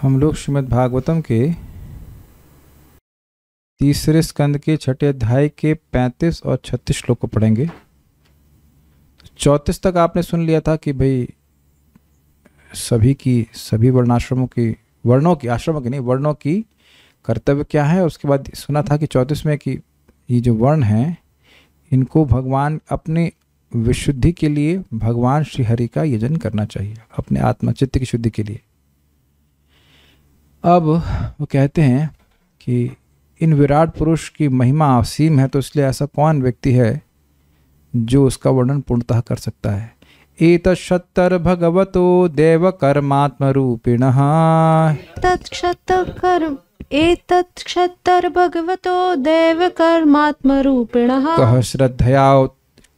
हम लोग श्रीमद् भागवतम के तीसरे स्कंद के छठे अध्याय के पैंतीस और छत्तीस श्लोक को पढ़ेंगे चौंतीस तक आपने सुन लिया था कि भाई सभी की सभी वर्णाश्रमों की वर्णों की आश्रमों की नहीं वर्णों की कर्तव्य क्या है उसके बाद सुना था कि चौंतीस में कि ये जो वर्ण हैं इनको भगवान अपने विशुद्धि के लिए भगवान श्री हरि का यजन करना चाहिए अपने आत्मचित्त की शुद्धि के लिए अब वो कहते हैं कि इन विराट पुरुष की महिमा असीम है तो इसलिए ऐसा कौन व्यक्ति है जो उसका वर्णन पूर्णतः कर सकता है एतत्तर भगवतो देव कर्मात्मरूपिण एतत्तर भगवतो देव रूपिण कह श्रद्धया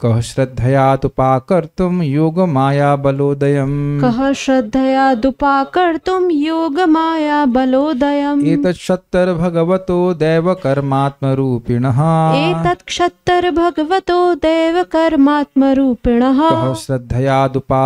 कह कह श्रद्धया श्रद्धया दुपा दुपा कर कर तुम तुम योग योग माया कः श्रद्धयादुपाकर्तुं योगमायाबलोदयम् कः श्रद्धयादुपाकर्तुं योगमायाबलोदयम् एतत् क्षत्तर्भगवतो दैवकर्मात्मरूपिणः एतत् क्षत्तर्भगवतो दैवकर्मात्मरूपिणः श्रद्धया दुपा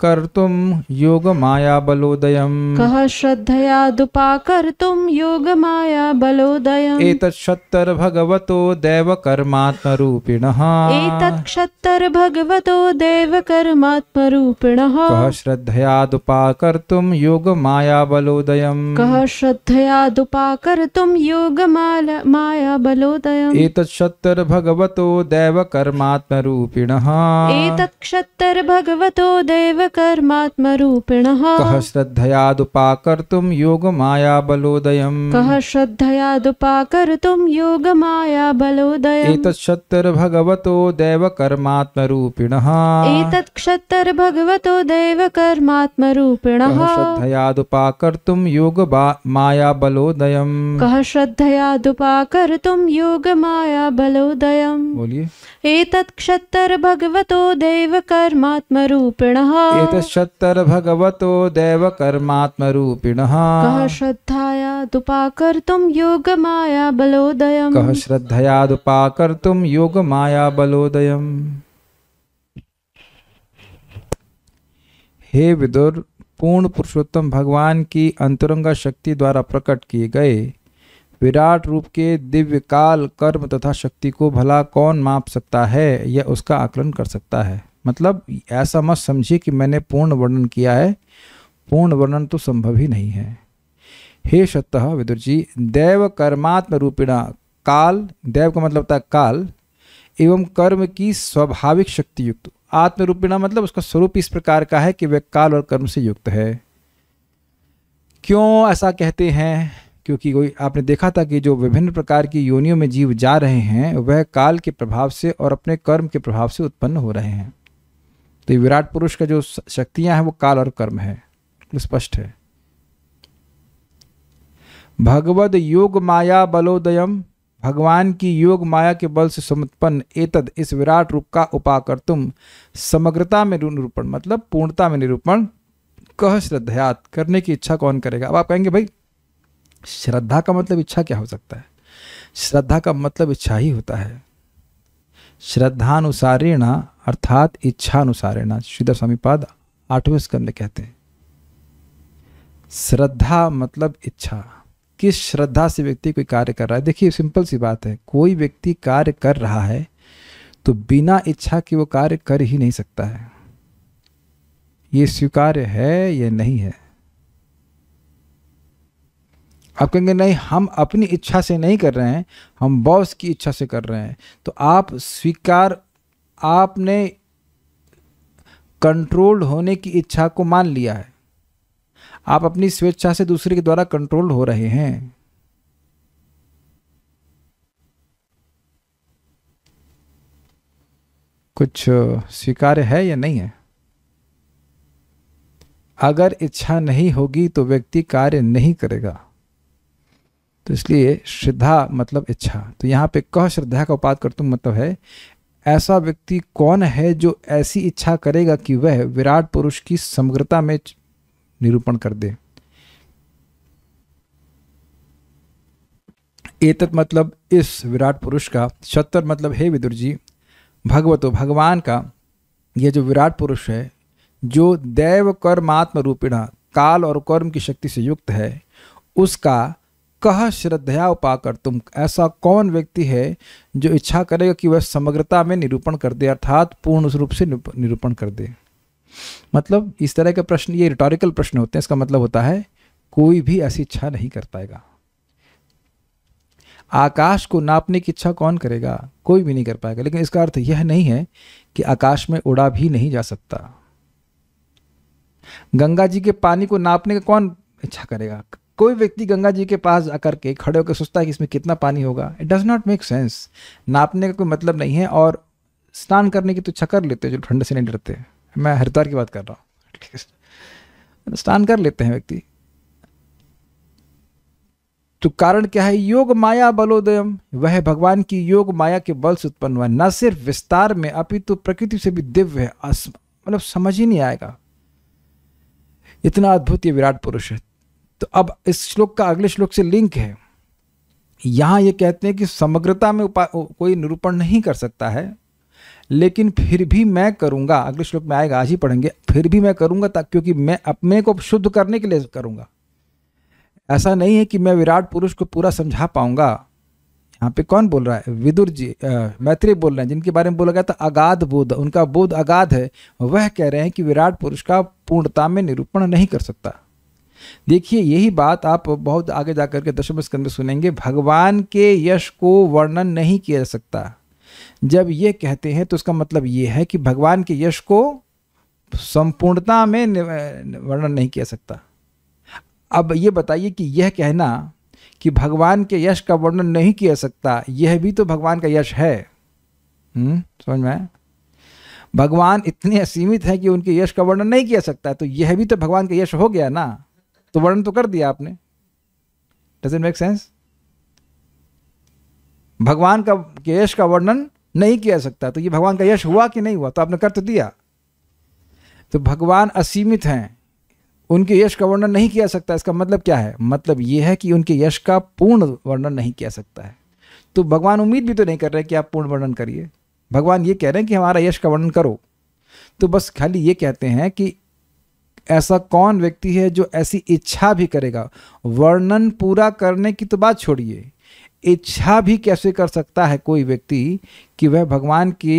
कर्तुम योग माया बलोदय कह श्रद्धया दुपा दुपाकर्तुम योग माया बलोदय एतत्तर भगवतो देव कर्मात्म रूपिण एतत्तर भगवतो देव कर्मात्म रूपिण कह श्रद्धया दुपा दुपाकर्तुम योग माया बलोदय कह श्रद्धया दुपा दुपाकर्तुम योग माया बलोदय एतत्तर भगवतो देव कर्मात्म रूपिण एतत्तर भगवतो देव सर्वकर्मात्मरूपिणः कः श्रद्धयादुपाकर्तुं योगमायाबलोदयम् कः श्रद्धयादुपाकर्तुं योगमायाबलोदयम् एतत्क्षत्तर्भगवतो दैवकर्मात्मरूपिणः एतत्क्षत्तर्भगवतो दैवकर्मात्मरूपिणः श्रद्धयादुपाकर्तुं योग मायाबलोदयम् कः श्रद्धयादुपाकर्तुं योगमायाबलोदयम् बोलिए एतत्क्षत्तर्भगवतो दैवकर्मात्मरूपिणः भगवतो देव श्रद्धाया योग एतच्छत्तर्भगवतो दैवकर्मात्मरूपिणः कः श्रद्धयादुपाकर्तुं योगमायाबलोदयं योग माया योगमायाबलोदयम् हे विदुर पूर्ण पुरुषोत्तम भगवान की अंतरंगा शक्ति द्वारा प्रकट किए गए विराट रूप के दिव्य काल कर्म तथा शक्ति को भला कौन माप सकता है या उसका आकलन कर सकता है मतलब ऐसा मत समझिए कि मैंने पूर्ण वर्णन किया है पूर्ण वर्णन तो संभव ही नहीं है हे सत्तः विदुर जी देव कर्मात्म रूपिणा काल दैव का मतलब था काल एवं कर्म की स्वाभाविक शक्ति युक्त आत्म रूपिणा मतलब उसका स्वरूप इस प्रकार का है कि वह काल और कर्म से युक्त है क्यों ऐसा कहते हैं क्योंकि कोई आपने देखा था कि जो विभिन्न प्रकार की योनियों में जीव जा रहे हैं वह काल के प्रभाव से और अपने कर्म के प्रभाव से उत्पन्न हो रहे हैं तो ये विराट पुरुष का जो शक्तियां हैं वो काल और कर्म है स्पष्ट है भगवद योग माया बलोदयम भगवान की योग माया के बल से समुत्पन्न एतद इस विराट रूप का उपाकर तुम समग्रता में निरूपण मतलब पूर्णता में निरूपण कह श्रद्धयात करने की इच्छा कौन करेगा अब आप कहेंगे भाई श्रद्धा का मतलब इच्छा क्या हो सकता है श्रद्धा का मतलब इच्छा ही होता है ना अर्थात इच्छा अनुसार है ना श्रीधर पद आठवें स्कंद में कहते हैं श्रद्धा मतलब इच्छा किस श्रद्धा से व्यक्ति कोई कार्य कर रहा है देखिए सिंपल सी बात है कोई व्यक्ति कार्य कर रहा है तो बिना इच्छा के वो कार्य कर ही नहीं सकता है ये स्वीकार्य है या नहीं है आप कहेंगे नहीं हम अपनी इच्छा से नहीं कर रहे हैं हम बॉस की इच्छा से कर रहे हैं तो आप स्वीकार आपने कंट्रोल्ड होने की इच्छा को मान लिया है आप अपनी स्वेच्छा से दूसरे के द्वारा कंट्रोल हो रहे हैं कुछ स्वीकार्य है या नहीं है अगर इच्छा नहीं होगी तो व्यक्ति कार्य नहीं करेगा तो इसलिए श्रद्धा मतलब इच्छा तो यहां पे कह श्रद्धा का उपात कर तुम मतलब है ऐसा व्यक्ति कौन है जो ऐसी इच्छा करेगा कि वह विराट पुरुष की समग्रता में निरूपण कर दे एतत मतलब इस विराट पुरुष का शत्र मतलब हे विदुर जी भगवतो भगवान का यह जो विराट पुरुष है जो दैव कर्मात्म रूपिणा काल और कर्म की शक्ति से युक्त है उसका कह श्रद्धया उपाकर तुम ऐसा कौन व्यक्ति है जो इच्छा करेगा कि वह समग्रता में निरूपण कर दे अर्थात पूर्ण रूप से निरूपण कर दे मतलब इस तरह के प्रश्न ये रिटोरिकल प्रश्न होते हैं इसका मतलब होता है कोई भी ऐसी इच्छा नहीं कर पाएगा आकाश को नापने की इच्छा कौन करेगा कोई भी नहीं कर पाएगा लेकिन इसका अर्थ यह नहीं है कि आकाश में उड़ा भी नहीं जा सकता गंगा जी के पानी को नापने का कौन इच्छा करेगा कोई व्यक्ति गंगा जी के पास आकर के खड़े होकर सोचता है कि इसमें कितना पानी होगा it does not make sense नापने का कोई मतलब नहीं है और स्नान करने की तो इच्छा कर लेते हैं जो ठंड से नहीं डरते मैं हरिद्वार की बात कर रहा हूँ मतलब स्नान कर लेते हैं व्यक्ति तो कारण क्या है योग माया बलोदयम वह भगवान की योग माया के बल से उत्पन्न हुआ न सिर्फ विस्तार में अपितु तो प्रकृति से भी दिव्य है मतलब समझ ही नहीं आएगा इतना अद्भुत ये विराट पुरुष है तो अब इस श्लोक का अगले श्लोक से लिंक है यहाँ ये कहते हैं कि समग्रता में उपाय कोई निरूपण नहीं कर सकता है लेकिन फिर भी मैं करूँगा अगले श्लोक में आएगा आज ही पढ़ेंगे फिर भी मैं करूँगा क्योंकि मैं अपने को शुद्ध करने के लिए करूँगा ऐसा नहीं है कि मैं विराट पुरुष को पूरा समझा पाऊँगा यहाँ पे कौन बोल रहा है विदुर जी मैत्री बोल रहे हैं जिनके बारे में बोला गया था अगाध बोध उनका बोध अगाध है वह कह रहे हैं कि विराट पुरुष का पूर्णता में निरूपण नहीं कर सकता देखिए यही बात आप बहुत आगे जा करके दशम स्कंद में सुनेंगे भगवान के यश को वर्णन नहीं किया जा सकता जब ये कहते हैं तो उसका मतलब ये है कि भगवान के यश को संपूर्णता में वर्णन नहीं किया सकता अब ये बताइए कि यह कहना कि भगवान के यश का वर्णन नहीं किया सकता यह भी तो भगवान का यश है हम्म, समझ में भगवान इतने असीमित हैं कि उनके यश का वर्णन नहीं किया सकता तो यह भी तो भगवान का यश हो गया ना तो वर्णन तो कर दिया आपने डज इट मेक सेंस भगवान का यश का वर्णन नहीं किया सकता तो ये भगवान का यश हुआ कि नहीं हुआ तो आपने कर तो दिया तो भगवान असीमित हैं उनके यश का वर्णन नहीं किया सकता इसका मतलब क्या है मतलब ये है कि उनके यश का पूर्ण वर्णन नहीं किया सकता है तो भगवान उम्मीद भी तो नहीं कर रहे कि आप पूर्ण वर्णन करिए भगवान ये कह रहे हैं कि हमारा यश का वर्णन करो तो बस खाली ये कहते हैं कि ऐसा कौन व्यक्ति है जो ऐसी इच्छा भी करेगा वर्णन पूरा करने की तो बात छोड़िए इच्छा भी कैसे कर सकता है कोई व्यक्ति कि वह भगवान की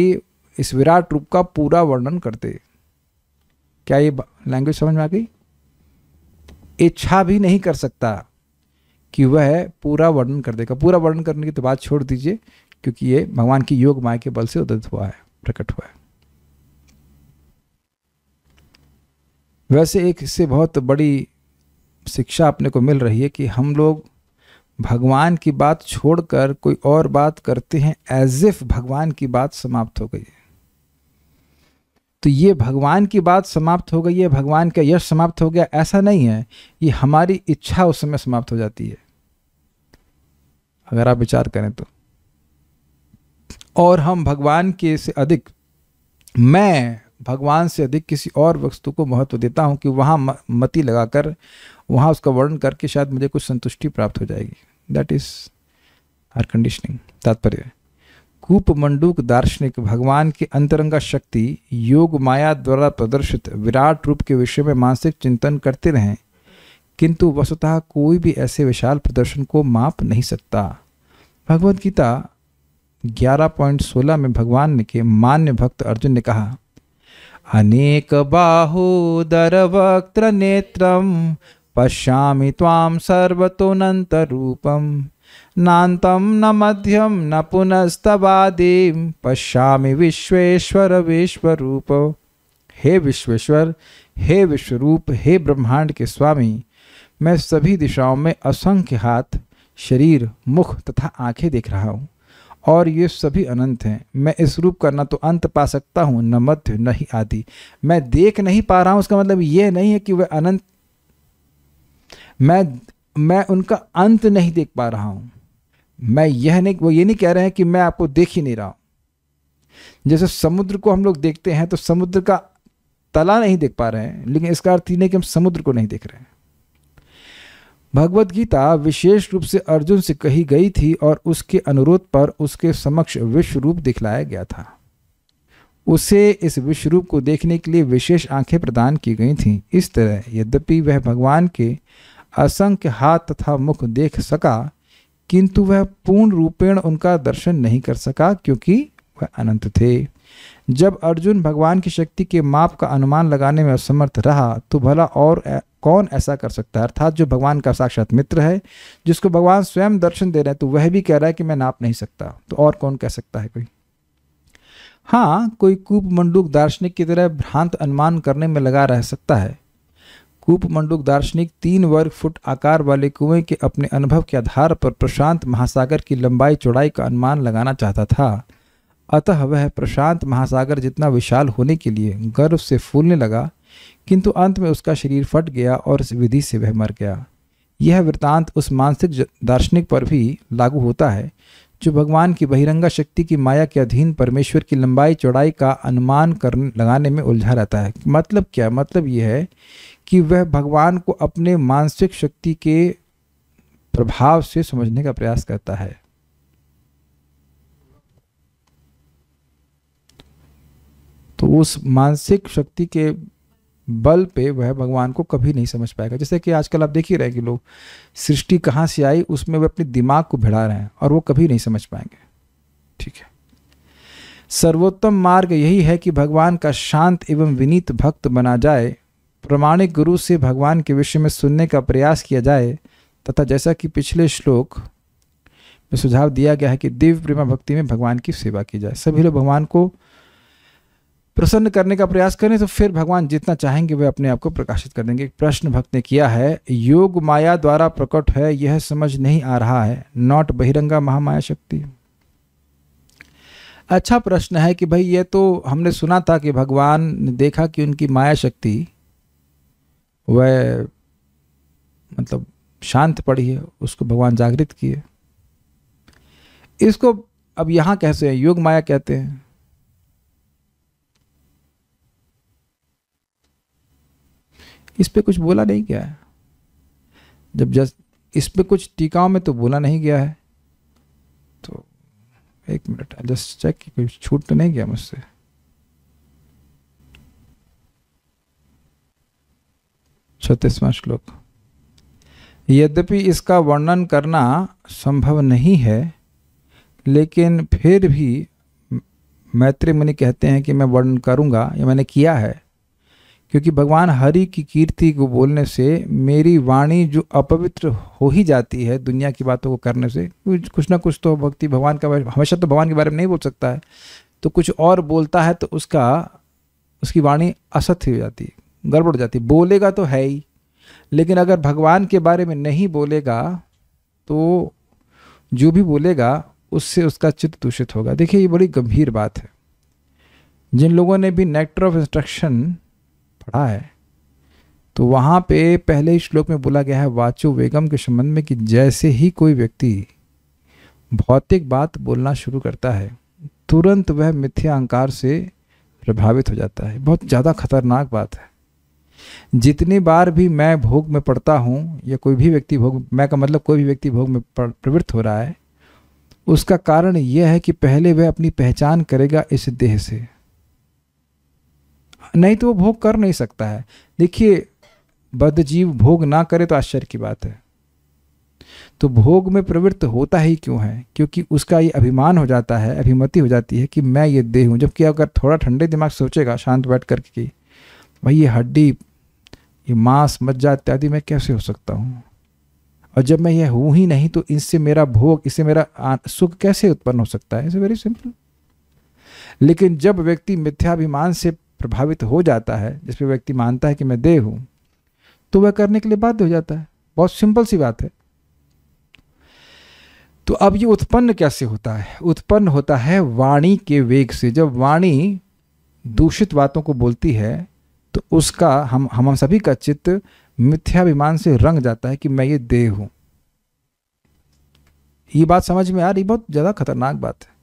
इस विराट रूप का पूरा वर्णन करते क्या ये लैंग्वेज समझ में आ गई इच्छा भी नहीं कर सकता कि वह पूरा वर्णन कर देगा पूरा वर्णन करने की तो बात छोड़ दीजिए क्योंकि ये भगवान की योग माया के बल से उदित हुआ है प्रकट हुआ है वैसे एक इससे बहुत बड़ी शिक्षा अपने को मिल रही है कि हम लोग भगवान की बात छोड़कर कोई और बात करते हैं एज इफ भगवान की बात समाप्त हो गई है तो ये भगवान की बात समाप्त हो गई है भगवान का यश समाप्त हो गया ऐसा नहीं है ये हमारी इच्छा उस समय समाप्त हो जाती है अगर आप विचार करें तो और हम भगवान के से अधिक मैं भगवान से अधिक किसी और वस्तु को महत्व देता हूँ कि वहाँ मति लगाकर वहाँ उसका वर्णन करके शायद मुझे कुछ संतुष्टि प्राप्त हो जाएगी दैट इज हर कंडीशनिंग तात्पर्य मंडूक दार्शनिक भगवान की अंतरंगा शक्ति योग माया द्वारा प्रदर्शित विराट रूप के विषय में मानसिक चिंतन करते रहें किंतु वस्तुतः कोई भी ऐसे विशाल प्रदर्शन को माप नहीं सकता भगवद गीता 11.16 में भगवान ने के मान्य भक्त अर्जुन ने कहा अनेकबाहोदरवक्त्रनेत्रं पश्यामि त्वां सर्वतोऽनन्तरूपं नान्तं न मध्यम न पुनस्तवादी पश्यामि विश्वेश्वर विश्वरूप हे विश्वेश्वर हे विश्वरूप हे ब्रह्मांड के स्वामी मैं सभी दिशाओं में असंख्य हाथ शरीर मुख तथा आंखें देख रहा हूँ और ये सभी अनंत हैं मैं इस रूप का न तो अंत पा सकता हूँ न मध्य न ही आदि मैं देख नहीं पा रहा हूँ उसका मतलब ये नहीं है कि वह अनंत मैं मैं उनका अंत नहीं देख पा रहा हूँ मैं यह नहीं वो ये नहीं कह रहे हैं कि मैं आपको देख ही नहीं रहा हूँ जैसे समुद्र को हम लोग देखते हैं तो समुद्र का तला नहीं देख पा रहे हैं लेकिन इसका अर्थ ये नहीं कि हम समुद्र को नहीं देख रहे हैं भगवत गीता विशेष रूप से अर्जुन से कही गई थी और उसके अनुरोध पर उसके समक्ष विश्व रूप दिखलाया गया था उसे इस विश्व रूप को देखने के लिए विशेष आंखें प्रदान की गई थीं इस तरह यद्यपि वह भगवान के असंख्य हाथ तथा मुख देख सका किंतु वह पूर्ण रूपेण उनका दर्शन नहीं कर सका क्योंकि वह अनंत थे जब अर्जुन भगवान की शक्ति के माप का अनुमान लगाने में असमर्थ रहा तो भला और कौन ऐसा कर सकता है अर्थात जो भगवान का साक्षात मित्र है जिसको भगवान स्वयं दर्शन दे रहे हैं तो वह भी कह रहा है कि मैं नाप नहीं सकता तो और कौन कह सकता है कोई हाँ कोई कूप मंडूक दार्शनिक की तरह भ्रांत अनुमान करने में लगा रह सकता है कूप मंडूक दार्शनिक तीन वर्ग फुट आकार वाले कुएं के अपने अनुभव के आधार पर प्रशांत महासागर की लंबाई चौड़ाई का अनुमान लगाना चाहता था अतः वह प्रशांत महासागर जितना विशाल होने के लिए गर्व से फूलने लगा किंतु अंत में उसका शरीर फट गया और इस विधि से वह मर गया यह वृतांत उस मानसिक दार्शनिक पर भी लागू होता है जो भगवान की बहिरंगा शक्ति की माया के अधीन परमेश्वर की लंबाई चौड़ाई का अनुमान कर लगाने में उलझा रहता है मतलब क्या मतलब यह है कि वह भगवान को अपने मानसिक शक्ति के प्रभाव से समझने का प्रयास करता है तो उस मानसिक शक्ति के बल पे वह भगवान को कभी नहीं समझ पाएगा जैसे कि आजकल आप देख ही रहे कि लोग सृष्टि कहाँ से आई उसमें वे अपने दिमाग को भिड़ा रहे हैं और वो कभी नहीं समझ पाएंगे ठीक है सर्वोत्तम मार्ग यही है कि भगवान का शांत एवं विनीत भक्त बना जाए प्रमाणिक गुरु से भगवान के विषय में सुनने का प्रयास किया जाए तथा जैसा कि पिछले श्लोक में सुझाव दिया गया है कि दिव्य प्रेमा भक्ति में भगवान की सेवा की जाए सभी लोग भगवान को प्रसन्न करने का प्रयास करें तो फिर भगवान जितना चाहेंगे वे अपने आप को प्रकाशित कर देंगे एक प्रश्न भक्त ने किया है योग माया द्वारा प्रकट है यह समझ नहीं आ रहा है नॉट बहिरंगा महामाया शक्ति अच्छा प्रश्न है कि भाई ये तो हमने सुना था कि भगवान ने देखा कि उनकी माया शक्ति वह मतलब शांत पड़ी है उसको भगवान जागृत किए इसको अब यहाँ कैसे योग माया कहते हैं इस पर कुछ बोला नहीं गया है जब जस्ट इस पर कुछ टीकाओं में तो बोला नहीं गया है तो एक मिनट जस्ट चेक कि कोई छूट तो नहीं गया मुझसे छत्तीसवां श्लोक यद्यपि इसका वर्णन करना संभव नहीं है लेकिन फिर भी मैत्री मुनि कहते हैं कि मैं वर्णन करूंगा ये मैंने किया है क्योंकि भगवान हरि की कीर्ति को बोलने से मेरी वाणी जो अपवित्र हो ही जाती है दुनिया की बातों को करने से कुछ ना कुछ तो भक्ति भगवान का हमेशा तो भगवान के बारे में नहीं बोल सकता है तो कुछ और बोलता है तो उसका उसकी वाणी असत्य हो जाती है गड़बड़ जाती है बोलेगा तो है ही लेकिन अगर भगवान के बारे में नहीं बोलेगा तो जो भी बोलेगा उससे उसका चित्त दूषित होगा देखिए ये बड़ी गंभीर बात है जिन लोगों ने भी नेक्टर ऑफ इंस्ट्रक्शन पढ़ा है तो वहाँ पे पहले श्लोक में बोला गया है वाचो वेगम के संबंध में कि जैसे ही कोई व्यक्ति भौतिक बात बोलना शुरू करता है तुरंत वह मिथ्या अहंकार से प्रभावित हो जाता है बहुत ज़्यादा खतरनाक बात है जितनी बार भी मैं भोग में पड़ता हूँ या कोई भी व्यक्ति भोग मैं का मतलब कोई भी व्यक्ति भोग में प्रवृत्त हो रहा है उसका कारण यह है कि पहले वह अपनी पहचान करेगा इस देह से नहीं तो वो भोग कर नहीं सकता है देखिए बद्ध जीव भोग ना करे तो आश्चर्य की बात है तो भोग में प्रवृत्त होता ही क्यों है क्योंकि उसका ये अभिमान हो जाता है अभिमति हो जाती है कि मैं ये देह हूँ जबकि अगर थोड़ा ठंडे दिमाग सोचेगा शांत बैठ करके कि भाई ये हड्डी ये मांस मज्जा इत्यादि मैं कैसे हो सकता हूँ और जब मैं यह हूँ ही नहीं तो इससे मेरा भोग इससे मेरा सुख कैसे उत्पन्न हो सकता है इट्स वेरी सिंपल लेकिन जब व्यक्ति मिथ्याभिमान से प्रभावित हो जाता है पर व्यक्ति मानता है कि मैं देह हूँ तो वह करने के लिए बाध्य हो जाता है बहुत सिंपल सी बात है तो अब ये उत्पन्न कैसे होता है उत्पन्न होता है वाणी के वेग से जब वाणी दूषित बातों को बोलती है तो उसका हम हम सभी का चित्त मिथ्याभिमान से रंग जाता है कि मैं ये देह हूं ये बात समझ में आ रही बहुत ज़्यादा खतरनाक बात है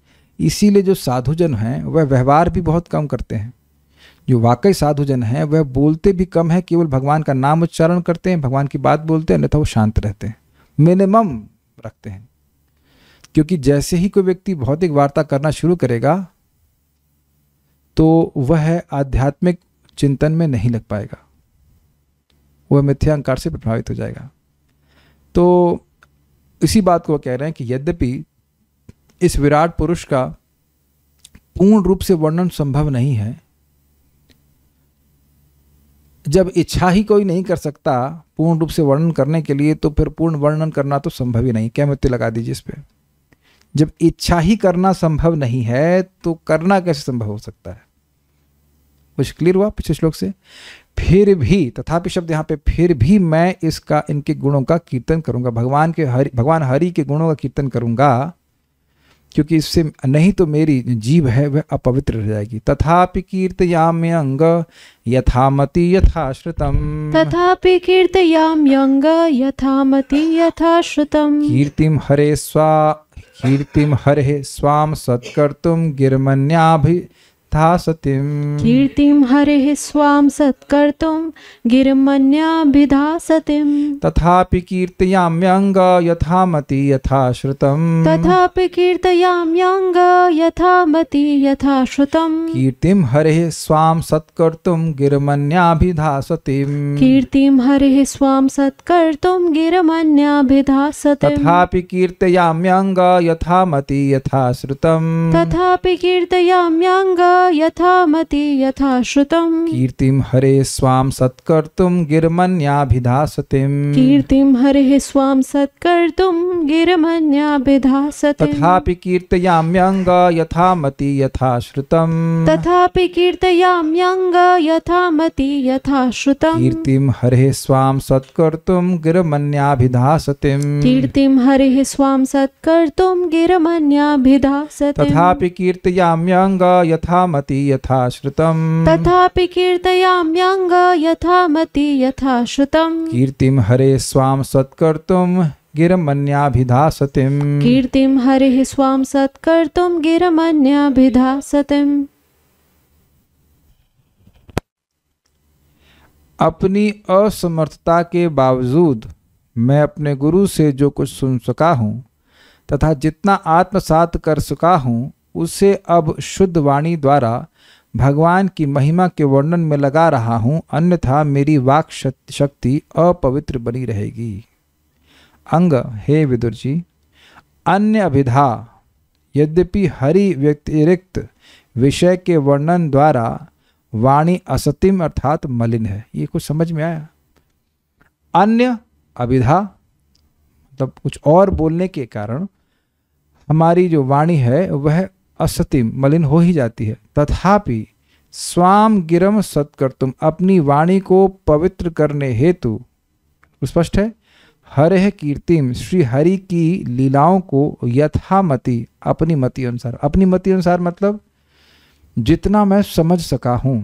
इसीलिए जो साधुजन हैं वह व्यवहार भी बहुत कम करते हैं जो वाकई साधुजन हैं वह बोलते भी कम है केवल भगवान का नाम उच्चारण करते हैं भगवान की बात बोलते हैं अन्यथा वो शांत रहते हैं मिनिमम रखते हैं क्योंकि जैसे ही कोई व्यक्ति भौतिक वार्ता करना शुरू करेगा तो वह आध्यात्मिक चिंतन में नहीं लग पाएगा वह मिथ्यांकार से प्रभावित हो जाएगा तो इसी बात को वह कह रहे हैं कि यद्यपि इस विराट पुरुष का पूर्ण रूप से वर्णन संभव नहीं है जब इच्छा ही कोई नहीं कर सकता पूर्ण रूप से वर्णन करने के लिए तो फिर पूर्ण वर्णन करना तो संभव ही नहीं क्या मृत्यु लगा दीजिए इस पर जब इच्छा ही करना संभव नहीं है तो करना कैसे संभव हो सकता है कुछ क्लियर हुआ पिछले श्लोक से फिर भी तथापि शब्द यहाँ पे फिर भी मैं इसका इनके गुणों का कीर्तन करूँगा भगवान के हरि भगवान हरि के गुणों का कीर्तन करूँगा क्योंकि इससे नहीं तो मेरी जीव है वह अपवित्र रह जाएगी तथापि कीर्तयाम्य अंग यथामति यथाश्रुतम तथापि कीर्तयाम्य अंग यथामति यथाश्रुतम कीर्तिम हरे स्वा कीर्तिम हरे स्वाम सत्कर्तुम गिरमन्याभि यथा सतिम् कीर्तिं हरेः स्वां सत्कर्तुं गिरिमन्याभिधासतिं तथापि कीर्तयाम्यंग यथा मति यथा श्रुतम् तथापि कीर्तयाम्यंग यथा मति यथा हरे स्वाम हरेः स्वां सत्कर्तुं गिरिमन्याभिधासतिं कीर्तिं हरेः स्वां सत्कर्तुं गिरिमन्याभिधासतिं तथापि कीर्तयाम्यंग यथा मति यथा श्रुतम् तथापि कीर्तयाम्यंग यथा मति यथा श्रुतम् कीर्तिम हरे स्वाम सत्कर्तुम गिरमन्याभिधासतिम कीर्तिं हरे स्वाम सत्कर्तुं गिरमन्याभिधासति तथापि कीर्तयाम्यङ्ग यथा मति यथा श्रुतम तथापि कीर्तयाम्यङ्ग यथा मति यथा श्रुतम कीर्तिम हरे स्वाम सत्कर्तुम गिरमन्याभिधासतिम कीर्तिम हरे स्वाम सत्कर्तुम गिरमन्याभिधासतिम तथापि कीर्तयाम्यङ्ग यथा मति यथा श्रुतम तथापि कीर्तयाम्यंग यथा मति यथा श्रुतम कीर्तिम हरे स्वाम स्वां सत्कर्तुं कीर्तिम हरे स्वाम स्वां सत्कर्तुं गिरमन्याभिधासतिम् अपनी असमर्थता के बावजूद मैं अपने गुरु से जो कुछ सुन सका हूँ तथा जितना आत्मसात कर सका हूँ उसे अब शुद्ध वाणी द्वारा भगवान की महिमा के वर्णन में लगा रहा हूँ अन्यथा मेरी वाक शक्ति अपवित्र बनी रहेगी अंग हे विदुर जी अन्य अभिधा यद्यपि हरि व्यतिरिक्त विषय के वर्णन द्वारा वाणी असतिम अर्थात मलिन है ये कुछ समझ में आया अन्य अभिधा मतलब कुछ और बोलने के कारण हमारी जो वाणी है वह असति मलिन हो ही जाती है तथापि स्वाम गिरम सत्कर्तुम अपनी वाणी को पवित्र करने हेतु स्पष्ट है हरे कीर्तिम श्री हरि की लीलाओं को यथामति अपनी मति अनुसार अपनी मति अनुसार मतलब जितना मैं समझ सका हूँ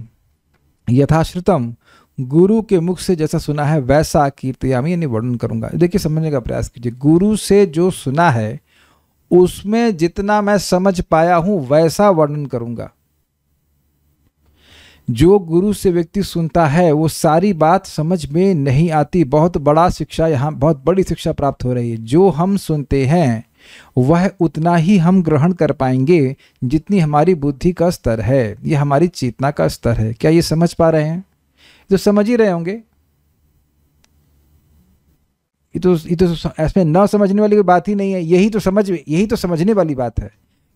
यथाश्रितम गुरु के मुख से जैसा सुना है वैसा कीर्तियामी यानी वर्णन करूंगा देखिए समझने का प्रयास कीजिए गुरु से जो सुना है उसमें जितना मैं समझ पाया हूं वैसा वर्णन करूंगा जो गुरु से व्यक्ति सुनता है वो सारी बात समझ में नहीं आती बहुत बड़ा शिक्षा यहां बहुत बड़ी शिक्षा प्राप्त हो रही है जो हम सुनते हैं वह उतना ही हम ग्रहण कर पाएंगे जितनी हमारी बुद्धि का स्तर है यह हमारी चेतना का स्तर है क्या ये समझ पा रहे हैं तो समझ ही रहे होंगे ये तो ये तो इसमें न समझने वाली कोई बात ही नहीं है यही तो समझ यही तो समझने वाली बात है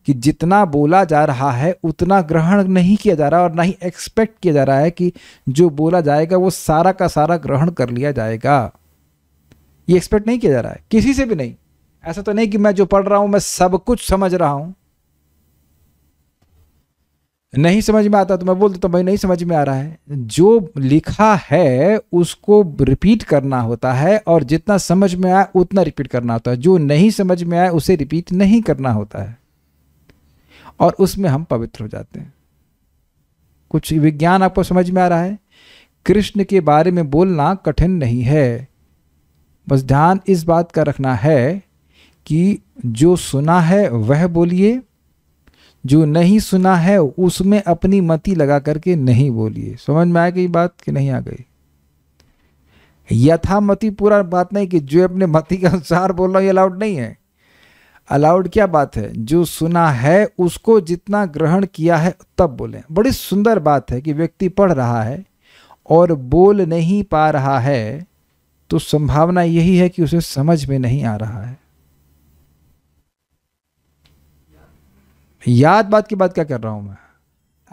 कि जितना बोला जा रहा है उतना ग्रहण नहीं किया जा रहा और ना ही एक्सपेक्ट किया जा रहा है कि जो बोला जाएगा वो सारा का सारा ग्रहण कर लिया जाएगा ये एक्सपेक्ट नहीं किया जा रहा है किसी से भी नहीं ऐसा तो नहीं कि मैं जो पढ़ रहा हूँ मैं सब कुछ समझ रहा हूँ नहीं समझ में आता तो मैं बोल देता तो भाई नहीं समझ में आ रहा है जो लिखा है उसको रिपीट करना होता है और जितना समझ में आए उतना रिपीट करना होता है जो नहीं समझ में आए उसे रिपीट नहीं करना होता है और उसमें हम पवित्र हो जाते हैं कुछ विज्ञान आपको समझ में आ रहा है कृष्ण के बारे में बोलना कठिन नहीं है बस ध्यान इस बात का रखना है कि जो सुना है वह बोलिए जो नहीं सुना है उसमें अपनी मति लगा करके नहीं बोलिए समझ में आ गई बात कि नहीं आ गई यथा मति पूरा बात नहीं कि जो अपने मति के अनुसार बोल रहा हूँ ये अलाउड नहीं है अलाउड क्या बात है जो सुना है उसको जितना ग्रहण किया है तब बोलें बड़ी सुंदर बात है कि व्यक्ति पढ़ रहा है और बोल नहीं पा रहा है तो संभावना यही है कि उसे समझ में नहीं आ रहा है याद बात की बात क्या कर रहा हूँ मैं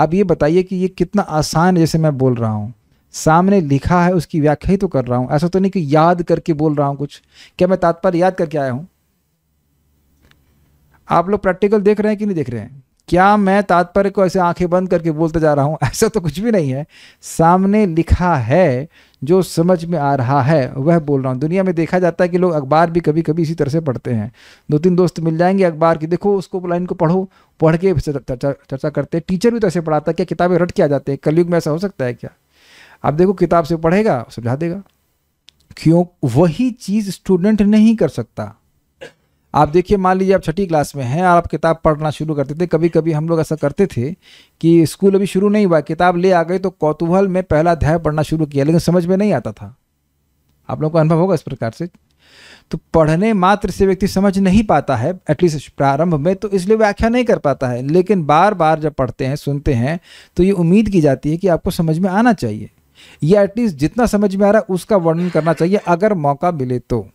अब ये बताइए कि ये कितना आसान जैसे मैं बोल रहा हूँ सामने लिखा है उसकी व्याख्या ही तो कर रहा हूँ ऐसा तो नहीं कि याद करके बोल रहा हूँ कुछ क्या मैं तात्पर्य याद करके आया हूँ आप लोग प्रैक्टिकल देख रहे हैं कि नहीं देख रहे हैं क्या मैं तात्पर्य को ऐसे आंखें बंद करके बोलते जा रहा हूँ ऐसा तो कुछ भी नहीं है सामने लिखा है जो समझ में आ रहा है वह बोल रहा हूँ दुनिया में देखा जाता है कि लोग अखबार भी कभी कभी इसी तरह से पढ़ते हैं दो तीन दोस्त मिल जाएंगे अखबार की देखो उसको लाइन को पढ़ो पढ़ के चर्चा करते हैं टीचर भी तो ऐसे पढ़ाता है क्या किताबें रट के आ जाते हैं कलयुग में ऐसा हो सकता है क्या आप देखो किताब से पढ़ेगा समझा देगा क्यों वही चीज़ स्टूडेंट नहीं कर सकता आप देखिए मान लीजिए आप छठी क्लास में हैं और आप किताब पढ़ना शुरू करते थे कभी कभी हम लोग ऐसा करते थे कि स्कूल अभी शुरू नहीं हुआ किताब ले आ गए तो कौतूहल में पहला अध्याय पढ़ना शुरू किया लेकिन समझ में नहीं आता था आप लोगों को अनुभव होगा इस प्रकार से तो पढ़ने मात्र से व्यक्ति समझ नहीं पाता है एटलीस्ट प्रारंभ में तो इसलिए व्याख्या नहीं कर पाता है लेकिन बार बार जब पढ़ते हैं सुनते हैं तो ये उम्मीद की जाती है कि आपको समझ में आना चाहिए या एटलीस्ट जितना समझ में आ रहा है उसका वर्णन करना चाहिए अगर मौका मिले तो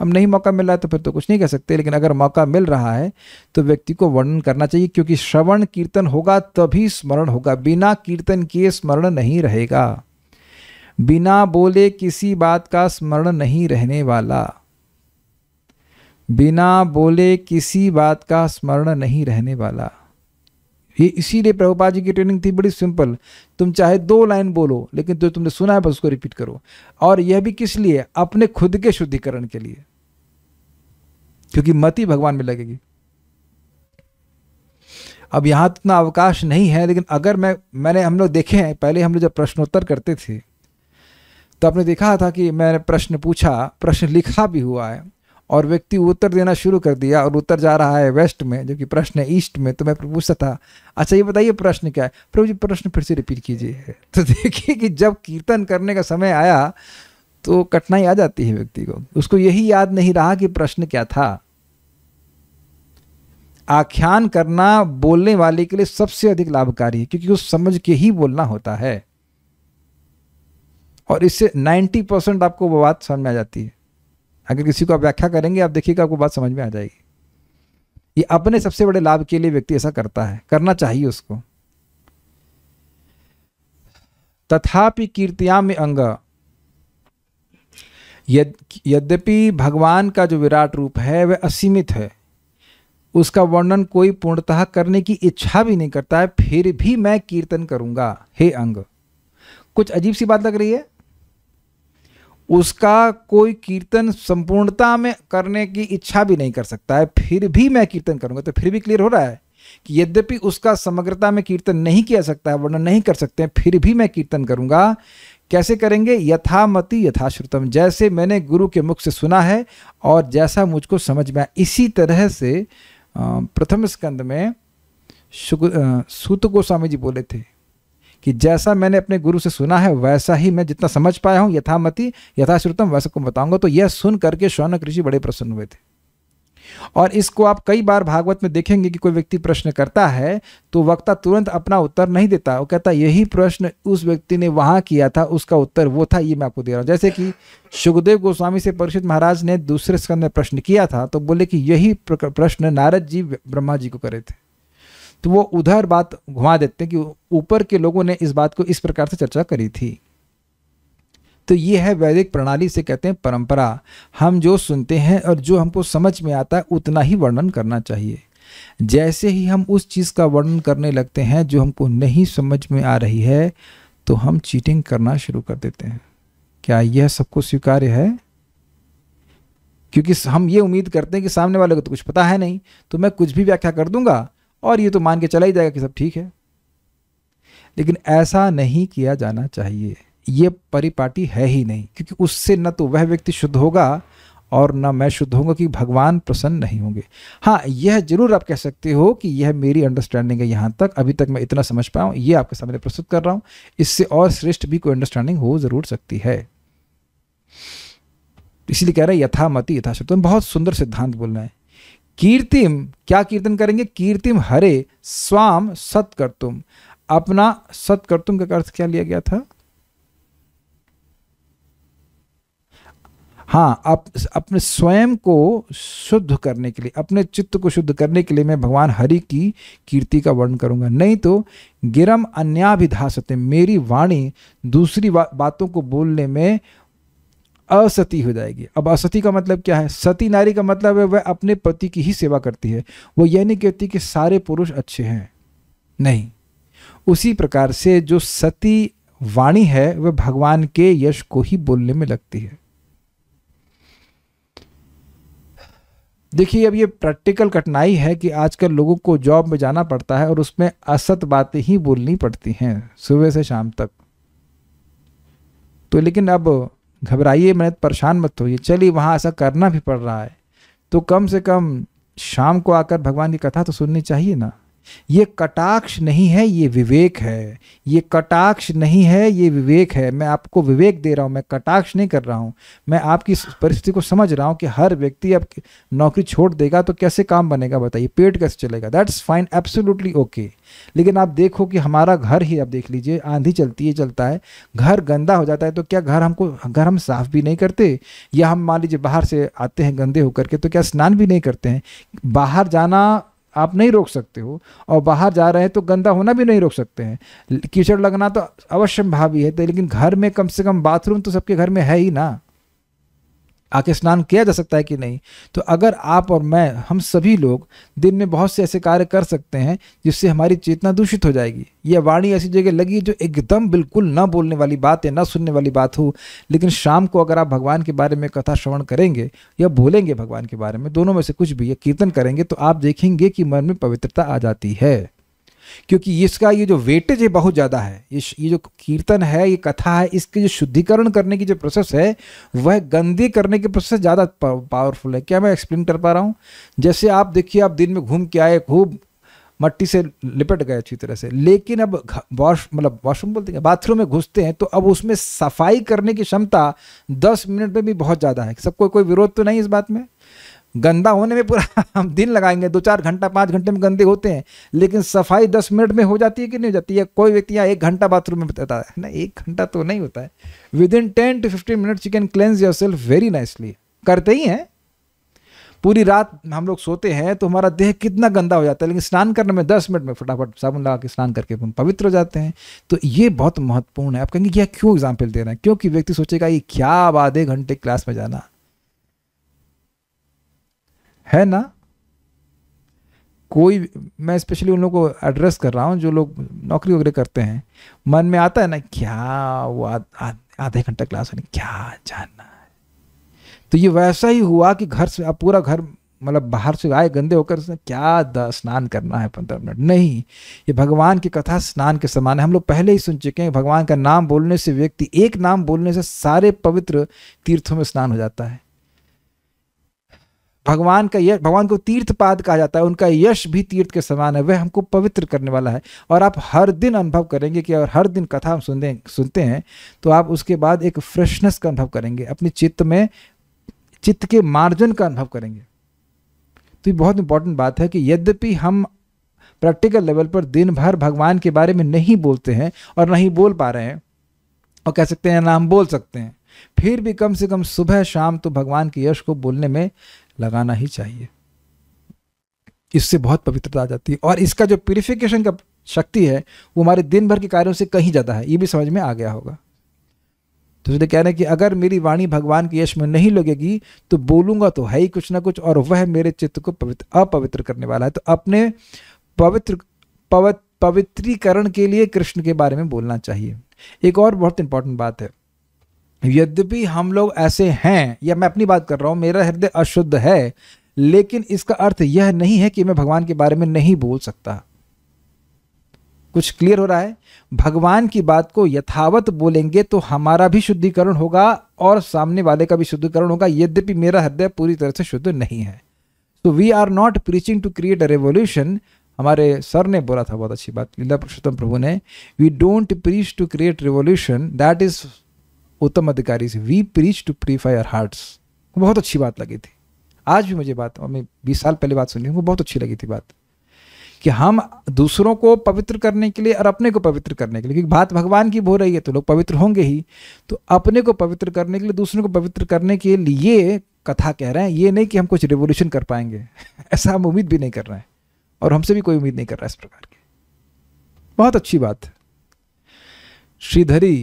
हम नहीं मौका मिल रहा है तो फिर तो कुछ नहीं कह सकते लेकिन अगर मौका मिल रहा है तो व्यक्ति को वर्णन करना चाहिए क्योंकि श्रवण कीर्तन होगा तभी स्मरण होगा बिना कीर्तन के स्मरण नहीं रहेगा बिना बोले किसी बात का स्मरण नहीं रहने वाला बिना बोले किसी बात का स्मरण नहीं रहने वाला ये इसीलिए प्रभुपा जी की ट्रेनिंग थी बड़ी सिंपल तुम चाहे दो लाइन बोलो लेकिन जो तुमने सुना है बस उसको रिपीट करो और यह भी किस लिए अपने खुद के शुद्धिकरण के लिए क्योंकि मति भगवान में लगेगी अब यहाँ तो इतना अवकाश नहीं है लेकिन अगर मैं मैंने हम लोग देखे हैं पहले हम लोग जब प्रश्नोत्तर करते थे तो आपने देखा था कि मैंने प्रश्न पूछा प्रश्न लिखा भी हुआ है और व्यक्ति उत्तर देना शुरू कर दिया और उत्तर जा रहा है वेस्ट में जो कि प्रश्न है ईस्ट में तो मैं पूछता था अच्छा ये बताइए प्रश्न क्या है प्रभु जी प्रश्न फिर से रिपीट कीजिए तो देखिए कि जब कीर्तन करने का समय आया तो कठिनाई आ जाती है व्यक्ति को उसको यही याद नहीं रहा कि प्रश्न क्या था आख्यान करना बोलने वाले के लिए सबसे अधिक लाभकारी है क्योंकि उस समझ के ही बोलना होता है और इससे 90 परसेंट आपको वो बात समझ में आ जाती है अगर किसी को आप व्याख्या करेंगे आप देखिएगा आपको बात समझ में आ जाएगी ये अपने सबसे बड़े लाभ के लिए व्यक्ति ऐसा करता है करना चाहिए उसको तथापि में अंग यद्यपि भगवान का जो विराट रूप है वह असीमित है उसका वर्णन कोई पूर्णतः करने की इच्छा भी नहीं करता है फिर भी मैं कीर्तन करूंगा हे अंग कुछ अजीब सी बात लग रही है उसका कोई कीर्तन संपूर्णता में करने की इच्छा भी नहीं कर सकता है फिर भी मैं कीर्तन करूंगा तो फिर भी क्लियर हो रहा है कि यद्यपि उसका समग्रता में कीर्तन नहीं किया सकता है वर्णन नहीं कर सकते फिर भी मैं कीर्तन करूंगा कैसे करेंगे यथामति यथाश्रुतम जैसे मैंने गुरु के मुख से सुना है और जैसा मुझको समझ में आया इसी तरह से प्रथम स्कंद में सूत गोस्वामी जी बोले थे कि जैसा मैंने अपने गुरु से सुना है वैसा ही मैं जितना समझ पाया हूँ यथामति यथाश्रुतम वैसा को बताऊंगा तो यह सुन करके शौनक ऋषि बड़े प्रसन्न हुए थे और इसको आप कई बार भागवत में देखेंगे कि कोई व्यक्ति प्रश्न करता है तो वक्ता तुरंत अपना उत्तर नहीं देता वो कहता यही प्रश्न उस व्यक्ति ने वहाँ किया था उसका उत्तर वो था ये मैं आपको दे रहा हूँ जैसे कि सुखदेव गोस्वामी से परिषद महाराज ने दूसरे स्कंद में प्रश्न किया था तो बोले कि यही प्रश्न नारद जी ब्रह्मा जी को करे थे तो वो उधर बात घुमा देते हैं कि ऊपर के लोगों ने इस बात को इस प्रकार से चर्चा करी थी तो ये है वैदिक प्रणाली से कहते हैं परंपरा हम जो सुनते हैं और जो हमको समझ में आता है उतना ही वर्णन करना चाहिए जैसे ही हम उस चीज़ का वर्णन करने लगते हैं जो हमको नहीं समझ में आ रही है तो हम चीटिंग करना शुरू कर देते हैं क्या यह सबको स्वीकार्य है क्योंकि हम ये उम्मीद करते हैं कि सामने वाले को तो कुछ पता है नहीं तो मैं कुछ भी व्याख्या कर दूंगा और ये तो मान के चला ही जाएगा कि सब ठीक है लेकिन ऐसा नहीं किया जाना चाहिए ये परिपाटी है ही नहीं क्योंकि उससे न तो वह व्यक्ति शुद्ध होगा और न मैं शुद्ध होगा कि भगवान प्रसन्न नहीं होंगे हाँ यह जरूर आप कह सकते हो कि यह मेरी अंडरस्टैंडिंग है यहाँ तक अभी तक मैं इतना समझ पाया हूँ ये आपके सामने प्रस्तुत कर रहा हूँ इससे और श्रेष्ठ भी कोई अंडरस्टैंडिंग हो जरूर सकती है इसलिए कह रहे हैं यथामति यथाश्रुतम तो बहुत सुंदर सिद्धांत बोल रहे हैं कीर्तिम क्या कीर्तन करेंगे कीर्तिम हरे स्वाम सत्कर्तुम अपना सत्कर्तुम का अर्थ क्या लिया गया था हाँ आप अपने स्वयं को शुद्ध करने के लिए अपने चित्त को शुद्ध करने के लिए मैं भगवान हरि की कीर्ति का वर्णन करूँगा नहीं तो गिरम अन्याभिधासते मेरी वाणी दूसरी बा, बातों को बोलने में असती हो जाएगी अब असती का मतलब क्या है सती नारी का मतलब है वह अपने पति की ही सेवा करती है वो यह नहीं कहती कि सारे पुरुष अच्छे हैं नहीं उसी प्रकार से जो सती वाणी है वह भगवान के यश को ही बोलने में लगती है देखिए अब ये प्रैक्टिकल कठिनाई है कि आजकल लोगों को जॉब में जाना पड़ता है और उसमें असत बातें ही बोलनी पड़ती हैं सुबह से शाम तक तो लेकिन अब घबराइए मैं परेशान मत होइए चलिए वहाँ ऐसा करना भी पड़ रहा है तो कम से कम शाम को आकर भगवान की कथा तो सुननी चाहिए ना ये कटाक्ष नहीं है ये विवेक है ये कटाक्ष नहीं है ये विवेक है मैं आपको विवेक दे रहा हूँ मैं कटाक्ष नहीं कर रहा हूँ मैं आपकी परिस्थिति को समझ रहा हूँ कि हर व्यक्ति अब नौकरी छोड़ देगा तो कैसे काम बनेगा बताइए पेट कैसे चलेगा दैट्स फाइन एब्सोल्युटली ओके लेकिन आप देखो कि हमारा घर ही आप देख लीजिए आंधी चलती है चलता है घर गंदा हो जाता है तो क्या घर हमको घर हम साफ भी नहीं करते या हम मान लीजिए बाहर से आते हैं गंदे होकर के तो क्या स्नान भी नहीं करते हैं बाहर जाना आप नहीं रोक सकते हो और बाहर जा रहे हैं तो गंदा होना भी नहीं रोक सकते हैं कीचड़ लगना तो अवश्य भावी है तो लेकिन घर में कम से कम बाथरूम तो सबके घर में है ही ना आके स्नान किया जा सकता है कि नहीं तो अगर आप और मैं हम सभी लोग दिन में बहुत से ऐसे कार्य कर सकते हैं जिससे हमारी चेतना दूषित हो जाएगी यह वाणी ऐसी जगह लगी जो एकदम बिल्कुल न बोलने वाली बात है ना सुनने वाली बात हो लेकिन शाम को अगर आप भगवान के बारे में कथा श्रवण करेंगे या बोलेंगे भगवान के बारे में दोनों में से कुछ भी या कीर्तन करेंगे तो आप देखेंगे कि मन में पवित्रता आ जाती है क्योंकि इसका ये जो वेटेज है बहुत ज़्यादा है ये ये जो कीर्तन है ये कथा है इसके जो शुद्धिकरण करने की जो प्रोसेस है वह गंदी करने के प्रोसेस ज़्यादा पावरफुल है क्या मैं एक्सप्लेन कर पा रहा हूँ जैसे आप देखिए आप दिन में घूम के आए खूब मट्टी से लिपट गए अच्छी तरह से लेकिन अब वॉश मतलब वॉशरूम बोलते हैं बाथरूम में घुसते हैं तो अब उसमें सफाई करने की क्षमता दस मिनट में भी बहुत ज़्यादा है सबको कोई विरोध तो नहीं इस बात में गंदा होने में पूरा हम दिन लगाएंगे दो चार घंटा पाँच घंटे में गंदे होते हैं लेकिन सफाई दस मिनट में हो जाती है कि नहीं हो जाती है कोई व्यक्ति यहाँ एक घंटा बाथरूम में बताता है ना एक घंटा तो नहीं होता है within ten to fifteen minutes you can cleanse yourself very nicely करते ही हैं पूरी रात हम लोग सोते हैं तो हमारा देह कितना गंदा हो जाता है लेकिन स्नान करने में दस मिनट में फटाफट साबुन लगा के स्नान करके हम पवित्र हो जाते हैं तो ये बहुत महत्वपूर्ण है आप कहेंगे यह क्यों एग्जाम्पल दे रहे हैं क्योंकि व्यक्ति सोचेगा ये क्या अब आधे घंटे क्लास में जाना है ना कोई मैं स्पेशली उन लोगों को एड्रेस कर रहा हूँ जो लोग नौकरी वगैरह करते हैं मन में आता है ना क्या वो आधे घंटा क्लास होने क्या जानना है तो ये वैसा ही हुआ कि घर से अब पूरा घर मतलब बाहर से आए गंदे होकर क्या स्नान करना है पंद्रह मिनट नहीं ये भगवान की कथा स्नान के समान है हम लोग पहले ही सुन चुके हैं भगवान का नाम बोलने से व्यक्ति एक नाम बोलने से सारे पवित्र तीर्थों में स्नान हो जाता है भगवान का यश भगवान को तीर्थपाद कहा जाता है उनका यश भी तीर्थ के समान है वह हमको पवित्र करने वाला है और आप हर दिन अनुभव करेंगे कि और हर दिन कथा हम सुनते सुनते हैं तो आप उसके बाद एक फ्रेशनेस का अनुभव करेंगे अपने चित्त में चित्त के मार्जन का अनुभव करेंगे तो ये बहुत इंपॉर्टेंट बात है कि यद्यपि हम प्रैक्टिकल लेवल पर दिन भर भगवान के बारे में नहीं बोलते हैं और ना ही बोल पा रहे हैं और कह सकते हैं ना हम बोल सकते हैं फिर भी कम से कम सुबह शाम तो भगवान के यश को बोलने में लगाना ही चाहिए इससे बहुत पवित्रता आ जाती है और इसका जो प्योरिफिकेशन का शक्ति है वो हमारे दिन भर के कार्यों से कहीं ज़्यादा है ये भी समझ में आ गया होगा तो इसलिए कह रहे हैं कि अगर मेरी वाणी भगवान के यश में नहीं लगेगी तो बोलूंगा तो है ही कुछ ना कुछ और वह मेरे चित्त को पवित्र अपवित्र करने वाला है तो अपने पवित्र पवित्रीकरण के लिए कृष्ण के बारे में बोलना चाहिए एक और बहुत इंपॉर्टेंट बात है यद्यपि हम लोग ऐसे हैं या मैं अपनी बात कर रहा हूँ मेरा हृदय अशुद्ध है लेकिन इसका अर्थ यह नहीं है कि मैं भगवान के बारे में नहीं बोल सकता कुछ क्लियर हो रहा है भगवान की बात को यथावत बोलेंगे तो हमारा भी शुद्धिकरण होगा और सामने वाले का भी शुद्धिकरण होगा यद्यपि मेरा हृदय पूरी तरह से शुद्ध नहीं है so we are not preaching to create a revolution हमारे सर ने बोला था बहुत अच्छी बात लीला पुरुषोत्तम प्रभु ने we don't preach to create revolution that is उत्तम अधिकारी से we preach to purify our hearts बहुत अच्छी बात लगी थी आज भी मुझे बात मैं बीस साल पहले बात सुनी वो बहुत अच्छी लगी थी बात कि हम दूसरों को पवित्र करने के लिए और अपने को पवित्र करने के लिए क्योंकि बात भगवान की हो रही है तो लोग पवित्र होंगे ही तो अपने को पवित्र करने के लिए दूसरों को पवित्र करने के लिए कथा कह रहे हैं ये नहीं कि हम कुछ रिवोल्यूशन कर पाएंगे ऐसा हम उम्मीद भी नहीं कर रहे हैं और हमसे भी कोई उम्मीद नहीं कर रहा इस प्रकार की बहुत अच्छी बात श्रीधरी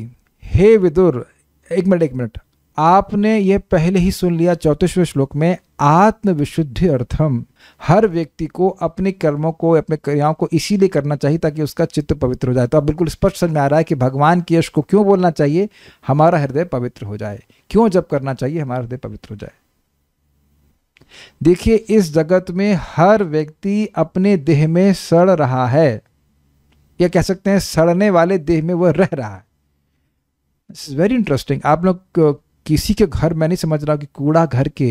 हे विदुर एक मिनट एक मिनट आपने ये पहले ही सुन लिया चौतीसवें श्लोक में आत्मविशुद्धि अर्थम हर व्यक्ति को अपने कर्मों को अपने क्रियाओं को इसीलिए करना चाहिए ताकि उसका चित्त पवित्र हो जाए तो अब बिल्कुल स्पष्ट समझ में आ रहा है कि भगवान की यश को क्यों बोलना चाहिए हमारा हृदय पवित्र हो जाए क्यों जब करना चाहिए हमारा हृदय पवित्र हो जाए देखिए इस जगत में हर व्यक्ति अपने देह में सड़ रहा है या कह सकते हैं सड़ने वाले देह में वह रह रहा है वेरी इंटरेस्टिंग आप लोग किसी के घर मैं नहीं समझ रहा कि कूड़ा घर के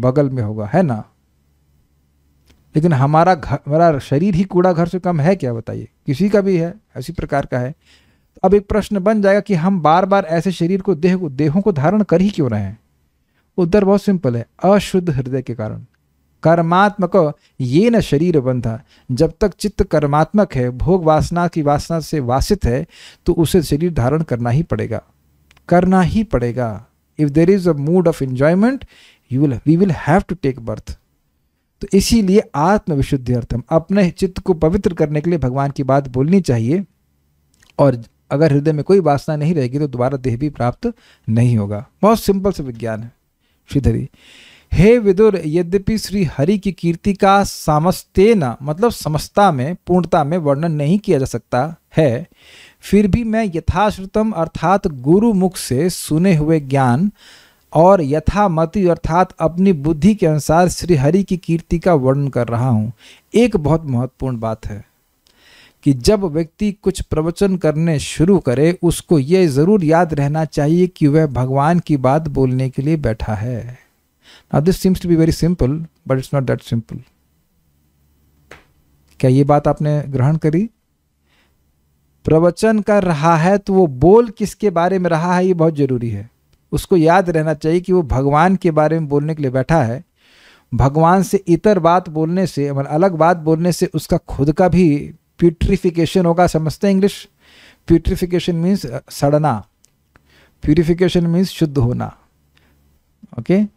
बगल में होगा है ना लेकिन हमारा घर हमारा शरीर ही कूड़ा घर से कम है क्या बताइए किसी का भी है ऐसी प्रकार का है तो अब एक प्रश्न बन जाएगा कि हम बार बार ऐसे शरीर को देह को देहों को धारण कर ही क्यों रहे हैं उत्तर बहुत सिंपल है अशुद्ध हृदय के कारण कर्मात्मक ये न शरीर बंधा जब तक चित्त कर्मात्मक है भोग वासना की वासना से वासित है तो उसे शरीर धारण करना ही पड़ेगा करना ही पड़ेगा if there is a mood of enjoyment you will we will have to take birth तो इसीलिए आत्मविशुद्धि अर्थम अपने चित्त को पवित्र करने के लिए भगवान की बात बोलनी चाहिए और अगर हृदय में कोई वासना नहीं रहेगी तो दोबारा देह भी प्राप्त नहीं होगा बहुत सिंपल से विज्ञान है श्रीधरी हे विदुर यद्यपि श्री हरि की कीर्ति का सामस्ते मतलब समस्ता में पूर्णता में वर्णन नहीं किया जा सकता है फिर भी मैं यथाश्रुतम अर्थात गुरु मुख से सुने हुए ज्ञान और यथामति अर्थात अपनी बुद्धि के अनुसार श्री हरि की कीर्ति का वर्णन कर रहा हूँ एक बहुत महत्वपूर्ण बात है कि जब व्यक्ति कुछ प्रवचन करने शुरू करे उसको यह ज़रूर याद रहना चाहिए कि वह भगवान की बात बोलने के लिए बैठा है Now this seems to be very simple but it's not that simple क्या ये बात आपने ग्रहण करी प्रवचन कर रहा है तो वो बोल किसके बारे में रहा है ये बहुत ज़रूरी है उसको याद रहना चाहिए कि वो भगवान के बारे में बोलने के लिए बैठा है भगवान से इतर बात बोलने से मतलब अलग बात बोलने से उसका खुद का भी प्यूट्रिफिकेशन होगा समझते हैं इंग्लिश प्यूट्रिफिकेशन मीन्स सड़ना प्यूरिफिकेशन मीन्स शुद्ध होना ओके okay?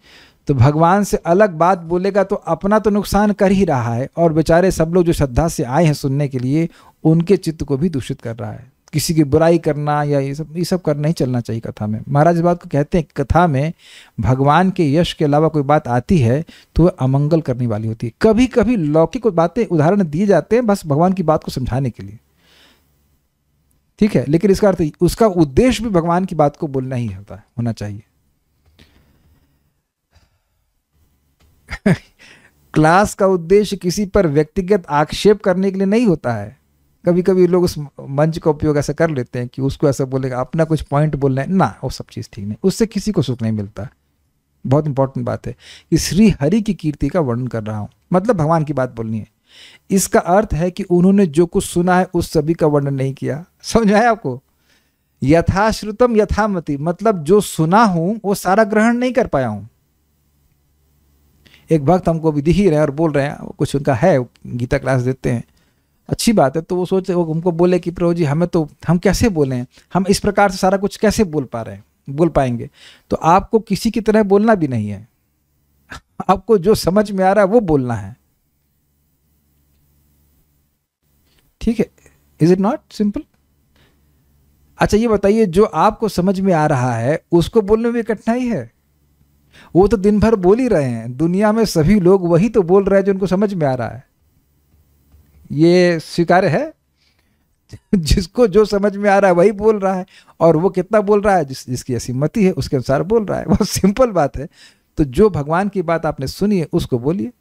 तो भगवान से अलग बात बोलेगा तो अपना तो नुकसान कर ही रहा है और बेचारे सब लोग जो श्रद्धा से आए हैं सुनने के लिए उनके चित्त को भी दूषित कर रहा है किसी की बुराई करना या ये सब ये सब करना ही चलना चाहिए कथा में महाराज बात को कहते हैं कथा में भगवान के यश के अलावा कोई बात आती है तो वह अमंगल करने वाली होती है कभी कभी लौकिक बातें उदाहरण दिए जाते हैं बस भगवान की बात को समझाने के लिए ठीक है लेकिन इसका अर्थ उसका उद्देश्य भी भगवान की बात को बोलना ही होता है होना चाहिए क्लास का उद्देश्य किसी पर व्यक्तिगत आक्षेप करने के लिए नहीं होता है कभी कभी लोग उस मंच का उपयोग ऐसा कर लेते हैं कि उसको ऐसा बोलेगा अपना कुछ पॉइंट बोलना है ना वो सब चीज़ ठीक नहीं उससे किसी को सुख नहीं मिलता बहुत इंपॉर्टेंट बात है कि श्री हरि की कीर्ति का वर्णन कर रहा हूँ मतलब भगवान की बात बोलनी है इसका अर्थ है कि उन्होंने जो कुछ सुना है उस सभी का वर्णन नहीं किया समझाया आपको यथाश्रुतम यथामति मतलब जो सुना हूँ वो सारा ग्रहण नहीं कर पाया हूँ एक भक्त हमको भी दिख ही रहे हैं और बोल रहे हैं कुछ उनका है गीता क्लास देते हैं अच्छी बात है तो वो सोच वो हमको बोले कि प्रभु जी हमें तो हम कैसे बोलें हम इस प्रकार से सारा कुछ कैसे बोल पा रहे हैं बोल पाएंगे तो आपको किसी की तरह बोलना भी नहीं है आपको जो समझ में आ रहा है वो बोलना है ठीक है इज इट नॉट सिंपल अच्छा ये बताइए जो आपको समझ में आ रहा है उसको बोलने में कठिनाई है वो तो दिन भर बोल ही रहे हैं दुनिया में सभी लोग वही तो बोल रहे हैं जो उनको समझ में आ रहा है ये स्वीकार्य है जिसको जो समझ में आ रहा है वही बोल रहा है और वो कितना बोल रहा है जिस जिसकी असीमति है उसके अनुसार बोल रहा है बहुत सिंपल बात है तो जो भगवान की बात आपने सुनी है उसको बोलिए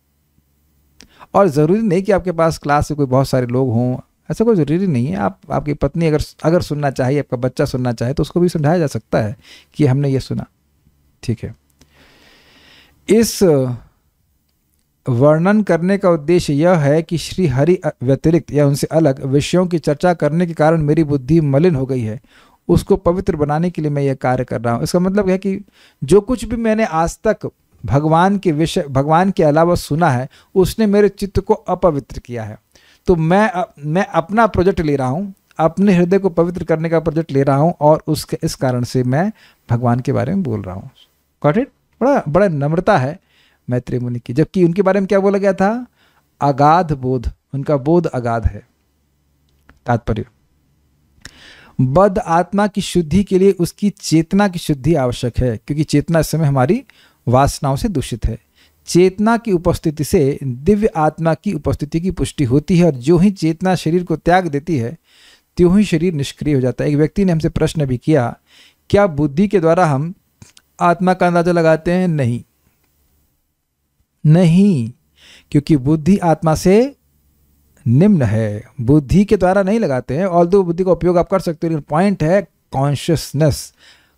और ज़रूरी नहीं कि आपके पास क्लास से कोई बहुत सारे लोग हों ऐसा कोई ज़रूरी नहीं है आप आपकी पत्नी अगर अगर सुनना चाहिए आपका बच्चा सुनना चाहे तो उसको भी समझाया जा सकता है कि हमने ये सुना ठीक है इस वर्णन करने का उद्देश्य यह है कि श्री हरि व्यतिरिक्त या उनसे अलग विषयों की चर्चा करने के कारण मेरी बुद्धि मलिन हो गई है उसको पवित्र बनाने के लिए मैं यह कार्य कर रहा हूँ इसका मतलब है कि जो कुछ भी मैंने आज तक भगवान के विषय भगवान के अलावा सुना है उसने मेरे चित्त को अपवित्र किया है तो मैं मैं अपना प्रोजेक्ट ले रहा हूँ अपने हृदय को पवित्र करने का प्रोजेक्ट ले रहा हूँ और उसके इस कारण से मैं भगवान के बारे में बोल रहा हूँ कॉट इट बड़ा बड़ा नम्रता है मैत्री मुनि की जबकि उनके बारे में क्या बोला गया था अगाध बोध उनका बोध अगाध है तात्पर्य बद आत्मा की शुद्धि के लिए उसकी चेतना की शुद्धि आवश्यक है क्योंकि चेतना इस समय हमारी वासनाओं से दूषित है चेतना की उपस्थिति से दिव्य आत्मा की उपस्थिति की पुष्टि होती है और जो ही चेतना शरीर को त्याग देती है त्यों ही शरीर निष्क्रिय हो जाता है एक व्यक्ति ने हमसे प्रश्न भी किया क्या बुद्धि के द्वारा हम आत्मा का अंदाजा लगाते हैं नहीं नहीं क्योंकि बुद्धि आत्मा से निम्न है बुद्धि के द्वारा नहीं लगाते हैं ऑल दो बुद्धि का उपयोग आप कर सकते हो लेकिन पॉइंट है कॉन्शियसनेस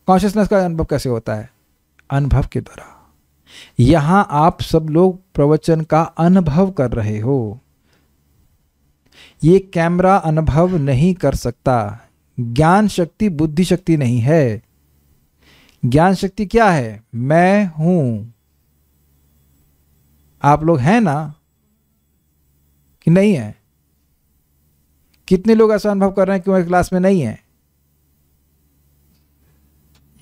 कॉन्शियसनेस का अनुभव कैसे होता है अनुभव के द्वारा यहां आप सब लोग प्रवचन का अनुभव कर रहे हो ये कैमरा अनुभव नहीं कर सकता ज्ञान शक्ति बुद्धि शक्ति नहीं है ज्ञान शक्ति क्या है मैं हूं आप लोग हैं ना कि नहीं है कितने लोग ऐसा अनुभव कर रहे हैं कि वह क्लास में नहीं है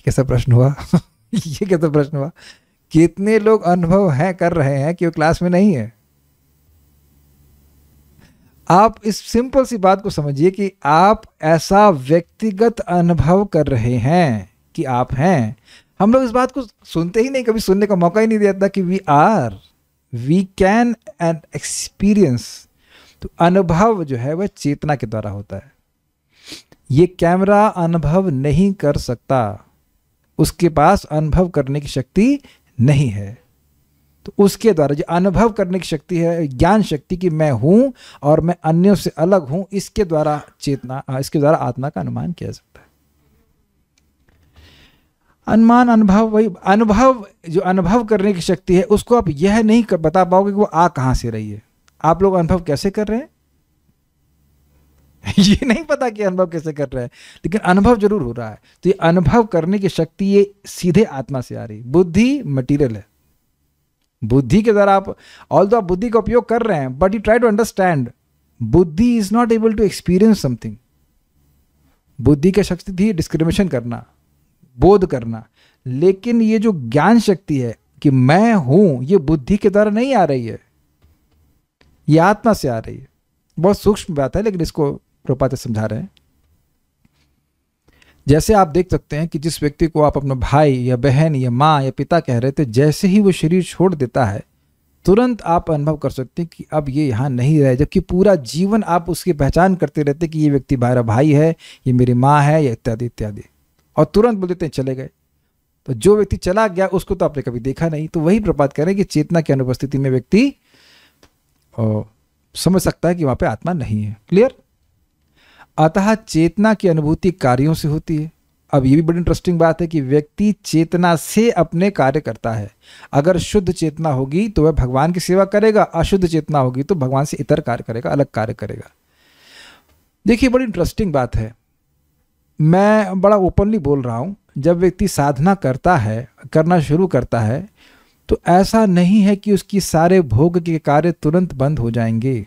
कैसा प्रश्न हुआ ये कैसा प्रश्न हुआ कितने लोग अनुभव हैं कर रहे हैं कि वो क्लास में नहीं है आप इस सिंपल सी बात को समझिए कि आप ऐसा व्यक्तिगत अनुभव कर रहे हैं कि आप हैं हम लोग इस बात को सुनते ही नहीं कभी सुनने का मौका ही नहीं देता कि we are we can and experience तो अनुभव जो है वह चेतना के द्वारा होता है ये कैमरा अनुभव नहीं कर सकता उसके पास अनुभव करने की शक्ति नहीं है तो उसके द्वारा जो अनुभव करने की शक्ति है ज्ञान शक्ति कि मैं हूं और मैं अन्यों से अलग हूं इसके द्वारा चेतना इसके द्वारा आत्मा का अनुमान किया जाता है अनुमान अनुभव वही अनुभव जो अनुभव करने की शक्ति है उसको आप यह नहीं कर, बता पाओगे कि वो आ कहाँ से रही है आप लोग अनुभव कैसे कर रहे हैं ये नहीं पता कि अनुभव कैसे कर रहे हैं लेकिन अनुभव जरूर हो रहा है तो ये अनुभव करने की शक्ति ये सीधे आत्मा से आ रही बुद्धि मटीरियल है बुद्धि के द्वारा आप ऑल आप बुद्धि का उपयोग कर रहे हैं but you try to understand बुद्धि is not able to experience something बुद्धि की शक्ति थी डिस्क्रिमिनेशन करना बोध करना लेकिन ये जो ज्ञान शक्ति है कि मैं हूं ये बुद्धि के द्वारा नहीं आ रही है ये आत्मा से आ रही है बहुत सूक्ष्म बात है लेकिन इसको रूपाते समझा रहे हैं जैसे आप देख सकते हैं कि जिस व्यक्ति को आप अपना भाई या बहन या माँ या पिता कह रहे थे जैसे ही वो शरीर छोड़ देता है तुरंत आप अनुभव कर सकते हैं कि अब ये यहाँ नहीं रहे जबकि पूरा जीवन आप उसकी पहचान करते रहते कि ये व्यक्ति मेरा भाई है ये मेरी माँ है या इत्यादि इत्यादि और तुरंत बोल देते हैं चले गए तो जो व्यक्ति चला गया उसको तो आपने कभी देखा नहीं तो वही प्रपात कह रहे हैं कि चेतना की अनुपस्थिति में व्यक्ति समझ सकता है कि वहां पे आत्मा नहीं है क्लियर अतः चेतना की अनुभूति कार्यों से होती है अब ये भी बड़ी इंटरेस्टिंग बात है कि व्यक्ति चेतना से अपने कार्य करता है अगर शुद्ध चेतना होगी तो वह भगवान की सेवा करेगा अशुद्ध चेतना होगी तो भगवान से इतर कार्य करेगा अलग कार्य करेगा देखिए बड़ी इंटरेस्टिंग बात है मैं बड़ा ओपनली बोल रहा हूँ जब व्यक्ति साधना करता है करना शुरू करता है तो ऐसा नहीं है कि उसकी सारे भोग के कार्य तुरंत बंद हो जाएंगे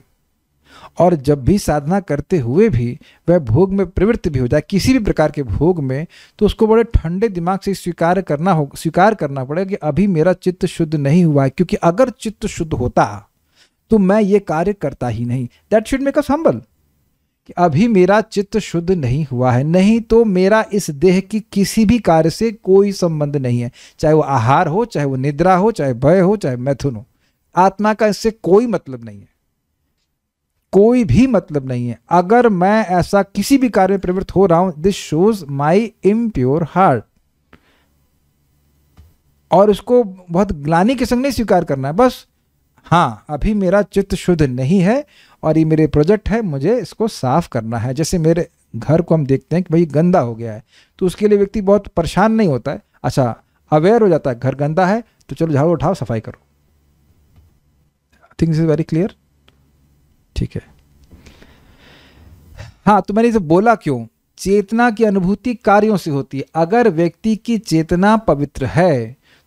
और जब भी साधना करते हुए भी वह भोग में प्रवृत्त भी हो जाए किसी भी प्रकार के भोग में तो उसको बड़े ठंडे दिमाग से स्वीकार करना हो स्वीकार करना पड़ेगा कि अभी मेरा चित्त शुद्ध नहीं हुआ है क्योंकि अगर चित्त शुद्ध होता तो मैं ये कार्य करता ही नहीं that should make us humble कि अभी मेरा चित्त शुद्ध नहीं हुआ है नहीं तो मेरा इस देह की किसी भी कार्य से कोई संबंध नहीं है चाहे वो आहार हो चाहे वो निद्रा हो चाहे भय हो चाहे मैथुन हो आत्मा का इससे कोई मतलब नहीं है कोई भी मतलब नहीं है अगर मैं ऐसा किसी भी कार्य में प्रवृत्त हो रहा हूं this shows my impure heart और उसको बहुत ग्लानी के संग नहीं स्वीकार करना है बस हाँ अभी मेरा चित्त शुद्ध नहीं है और ये मेरे प्रोजेक्ट है मुझे इसको साफ़ करना है जैसे मेरे घर को हम देखते हैं कि भाई गंदा हो गया है तो उसके लिए व्यक्ति बहुत परेशान नहीं होता है अच्छा अवेयर हो जाता है घर गंदा है तो चलो झाड़ू उठाओ सफाई करो थिंग्स इज वेरी क्लियर ठीक है हाँ तो मैंने इसे बोला क्यों चेतना की अनुभूति कार्यों से होती है अगर व्यक्ति की चेतना पवित्र है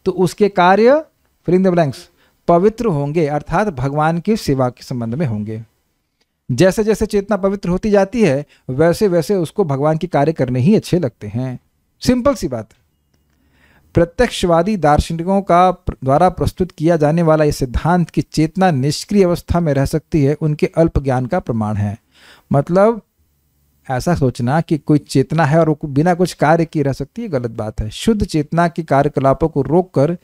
तो उसके कार्य फिलिंग द ब्लैंक्स पवित्र होंगे अर्थात भगवान की सेवा के संबंध में होंगे जैसे जैसे चेतना पवित्र होती जाती है वैसे वैसे उसको भगवान के कार्य करने ही अच्छे लगते हैं सिंपल सी बात प्रत्यक्षवादी दार्शनिकों का द्वारा प्रस्तुत किया जाने वाला यह सिद्धांत कि चेतना निष्क्रिय अवस्था में रह सकती है उनके अल्प ज्ञान का प्रमाण है मतलब ऐसा सोचना कि कोई चेतना है और वो बिना कुछ कार्य की रह सकती है गलत बात है शुद्ध चेतना के कार्यकलापों को रोककर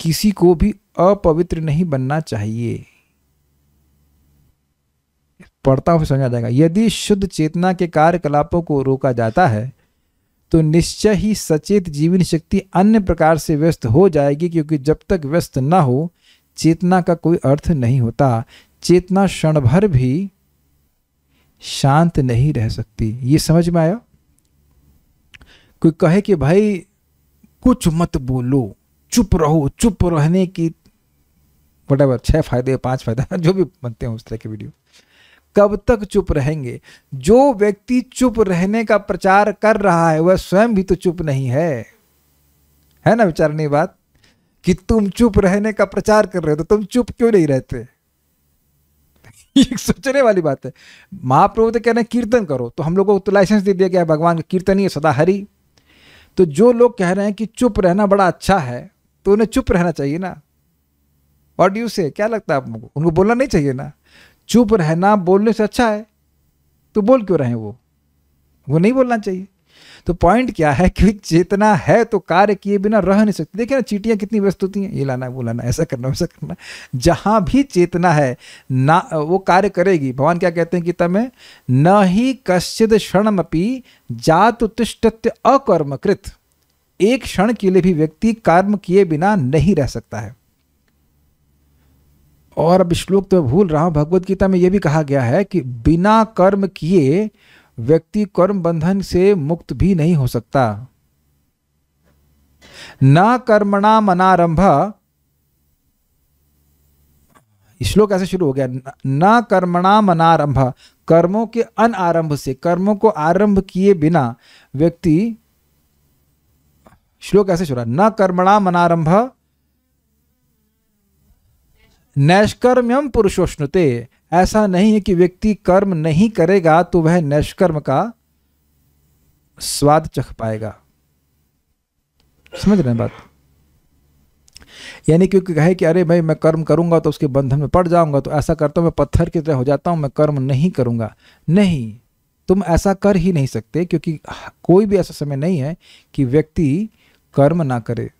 किसी को भी अपवित्र नहीं बनना चाहिए पढ़ता हूँ समझा जाएगा यदि शुद्ध चेतना के कार्यकलापों को रोका जाता है तो निश्चय ही सचेत जीवन शक्ति अन्य प्रकार से व्यस्त हो जाएगी क्योंकि जब तक व्यस्त ना हो चेतना का कोई अर्थ नहीं होता चेतना क्षण भर भी शांत नहीं रह सकती ये समझ में आया कोई कहे कि भाई कुछ मत बोलो चुप रहो चुप रहने की वट एवर छः फायदे पांच फायदा जो भी बनते हैं उस तरह के वीडियो कब तक चुप रहेंगे जो व्यक्ति चुप रहने का प्रचार कर रहा है वह स्वयं भी तो चुप नहीं है है ना विचारनी बात कि तुम चुप रहने का प्रचार कर रहे हो तो तुम चुप क्यों नहीं रहते सोचने वाली बात है महाप्रभु तो कह रहे हैं कीर्तन करो तो हम लोगों को तो लाइसेंस दे दिया गया है भगवान का कीर्तन ही सदा हरी तो जो लोग कह रहे हैं कि चुप रहना बड़ा अच्छा है तो उन्हें चुप रहना चाहिए ना वॉट यू से क्या लगता है आप उनको बोलना नहीं चाहिए ना चुप रहना बोलने से अच्छा है तो बोल क्यों रहे वो वो नहीं बोलना चाहिए तो पॉइंट क्या है कि चेतना है तो कार्य किए बिना रह नहीं सकते देखिए ना चीटियाँ कितनी व्यस्त होती हैं ये लाना है वो लाना ऐसा करना वैसा करना जहाँ भी चेतना है ना वो कार्य करेगी भगवान क्या कहते हैं कि तमें न ही कश्चित क्षण अपी जात तिष्ठत्य अकर्मकृत एक क्षण के लिए भी व्यक्ति कर्म किए बिना नहीं रह सकता है और अब श्लोक तो भूल रहा हूँ भगवत गीता में यह भी कहा गया है कि बिना कर्म किए व्यक्ति कर्म बंधन से मुक्त भी नहीं हो सकता न कर्मणा मनारंभ श्लोक ऐसे शुरू हो गया न कर्मणा मनारंभ कर्मों के अन आरंभ से कर्मों को आरंभ किए बिना व्यक्ति श्लोक ऐसे शुरू न कर्मणा मनारंभ नैष्कर्म्यम पुरुषोष्णुते ऐसा नहीं है कि व्यक्ति कर्म नहीं करेगा तो वह नैष्कर्म का स्वाद चख पाएगा समझ रहे हैं बात यानी क्योंकि कहे कि अरे भाई मैं कर्म करूंगा तो उसके बंधन में पड़ जाऊंगा तो ऐसा करता हूं मैं पत्थर की तरह हो जाता हूं मैं कर्म नहीं करूंगा नहीं तुम ऐसा कर ही नहीं सकते क्योंकि कोई भी ऐसा समय नहीं है कि व्यक्ति कर्म ना करे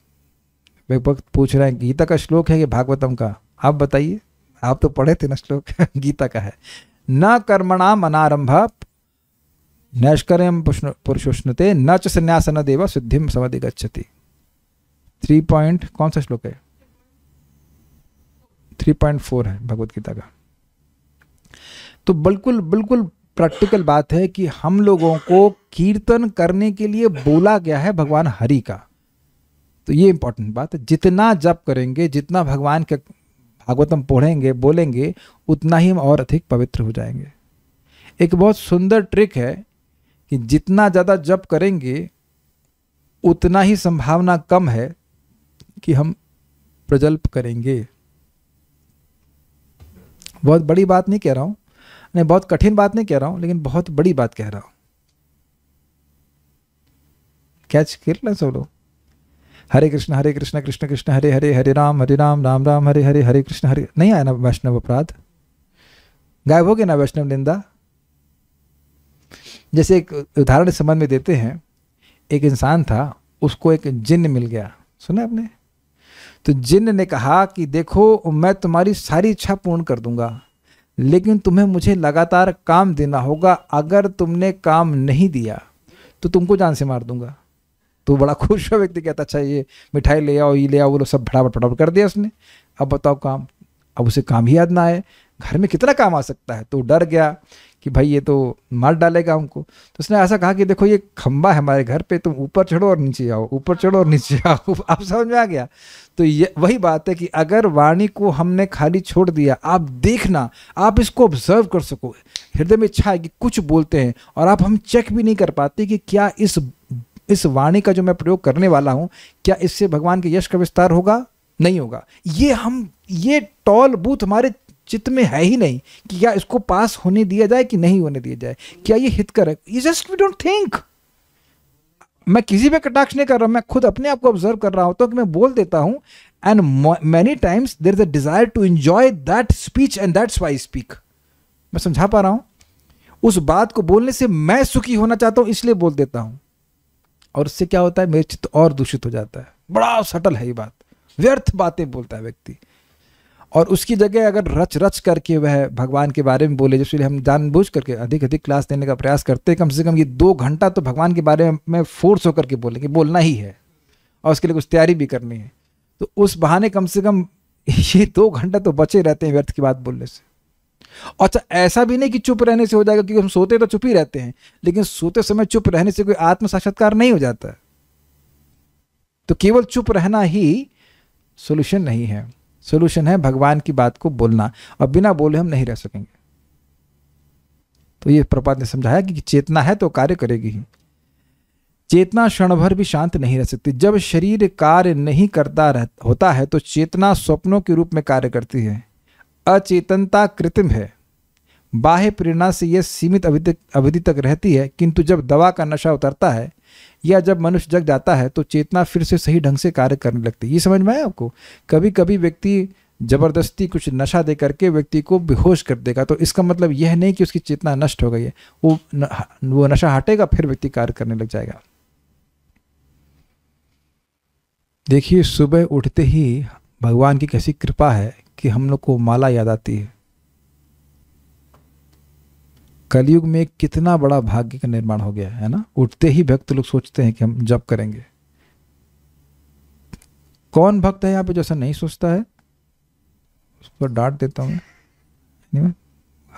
वक्त पूछ रहे हैं गीता का श्लोक है ये भागवतम का आप बताइए आप तो पढ़े थे ना श्लोक गीता का है न कर्मणाम अनारंभ नैष्कर्यम पुरुषोष्णते न च संन्यासन देव सिद्धि समधि गच्छति थ्री पॉइंट कौन सा श्लोक है थ्री पॉइंट फोर है भगवत गीता का तो बिल्कुल बिल्कुल प्रैक्टिकल बात है कि हम लोगों को कीर्तन करने के लिए बोला गया है भगवान हरि का तो ये इंपॉर्टेंट बात है जितना जप करेंगे जितना भगवान के भागवतम पढ़ेंगे बोलेंगे उतना ही हम और अधिक पवित्र हो जाएंगे एक बहुत सुंदर ट्रिक है कि जितना ज़्यादा जप करेंगे उतना ही संभावना कम है कि हम प्रजल्प करेंगे बहुत बड़ी बात नहीं कह रहा हूँ नहीं बहुत कठिन बात नहीं कह रहा हूँ लेकिन बहुत बड़ी बात कह रहा हूँ कैच कर लें सब लोग हरे कृष्ण हरे कृष्ण कृष्ण कृष्ण हरे हरे हरे राम हरे राम राम राम हरे हरे हरे कृष्ण हरे नहीं आया ना वैष्णव अपराध गायब हो गया ना वैष्णव निंदा जैसे एक उदाहरण संबंध में देते हैं एक इंसान था उसको एक जिन्न मिल गया सुना आपने तो जिन्न ने कहा कि देखो मैं तुम्हारी सारी इच्छा पूर्ण कर दूंगा लेकिन तुम्हें मुझे लगातार काम देना होगा अगर तुमने काम नहीं दिया तो तुमको जान से मार दूंगा तो बड़ा खुश हुआ व्यक्ति कहता अच्छा ये मिठाई ले आओ ये ले आओ वो लोग सब फटाफट फटाफट कर दिया उसने अब बताओ काम अब उसे काम ही याद ना आए घर में कितना काम आ सकता है तो डर गया कि भाई ये तो मार डालेगा हमको तो उसने ऐसा कहा कि देखो ये खम्बा है हमारे घर पे तुम तो ऊपर चढ़ो और नीचे आओ ऊपर चढ़ो और नीचे आओ आप समझ में आ गया तो ये वही बात है कि अगर वाणी को हमने खाली छोड़ दिया आप देखना आप इसको ऑब्जर्व कर सको हृदय में इच्छा है कि कुछ बोलते हैं और आप हम चेक भी नहीं कर पाते कि क्या इस इस वाणी का जो मैं प्रयोग करने वाला हूं क्या इससे भगवान के यश का विस्तार होगा नहीं होगा ये हम ये टॉल बूथ हमारे चित्त में है ही नहीं कि क्या इसको पास होने दिया जाए कि नहीं होने दिया जाए क्या ये हितकर है ये जस्ट वी डोंट थिंक मैं किसी पे कटाक्ष नहीं कर रहा मैं खुद अपने आप को ऑब्जर्व कर रहा होता हूं कि मैं बोल देता हूं and many times there is a desire to enjoy that speech and that's why speak मैं समझा पा रहा हूं उस बात को बोलने से मैं सुखी होना चाहता हूं इसलिए बोल देता हूं और उससे क्या होता है मेरे चित्त और दूषित हो जाता है बड़ा सटल है ये बात व्यर्थ बातें बोलता है व्यक्ति और उसकी जगह अगर रच रच करके वह भगवान के बारे में बोले जिस हम जानबूझ करके अधिक अधिक क्लास देने का प्रयास करते हैं कम से कम ये दो घंटा तो भगवान के बारे में फोर्स होकर के बोलेंगे बोलना ही है और उसके लिए कुछ तैयारी भी करनी है तो उस बहाने कम से कम ये दो घंटा तो बचे रहते हैं व्यर्थ की बात बोलने से अच्छा ऐसा भी नहीं कि चुप रहने से हो जाएगा क्योंकि हम सोते तो चुप ही रहते हैं लेकिन सोते समय चुप रहने से कोई आत्म साक्षात्कार नहीं हो जाता तो केवल चुप रहना ही सोल्यूशन नहीं है सोल्यूशन है भगवान की बात को बोलना और बिना बोले हम नहीं रह सकेंगे तो ये प्रपात ने समझाया कि चेतना है तो कार्य करेगी ही चेतना क्षण भर भी शांत नहीं रह सकती जब शरीर कार्य नहीं करता रह, होता है तो चेतना स्वप्नों के रूप में कार्य करती है अचेतनता कृत्रिम है बाह्य प्रेरणा से यह सीमित अवधि अवधि तक रहती है किंतु जब दवा का नशा उतरता है या जब मनुष्य जग जाता है तो चेतना फिर से सही ढंग से कार्य करने लगती है ये समझ में आया आपको कभी कभी व्यक्ति जबरदस्ती कुछ नशा दे करके व्यक्ति को बेहोश कर देगा तो इसका मतलब यह नहीं कि उसकी चेतना नष्ट हो गई है वो न, वो नशा हटेगा फिर व्यक्ति कार्य करने लग जाएगा देखिए सुबह उठते ही भगवान की कैसी कृपा है कि हम लोग को माला याद आती है कलयुग में कितना बड़ा भाग्य का निर्माण हो गया है ना उठते ही भक्त लोग सोचते हैं कि हम जब करेंगे कौन भक्त है यहाँ पे जैसा नहीं सोचता है उस पर डांट देता हूँ मैं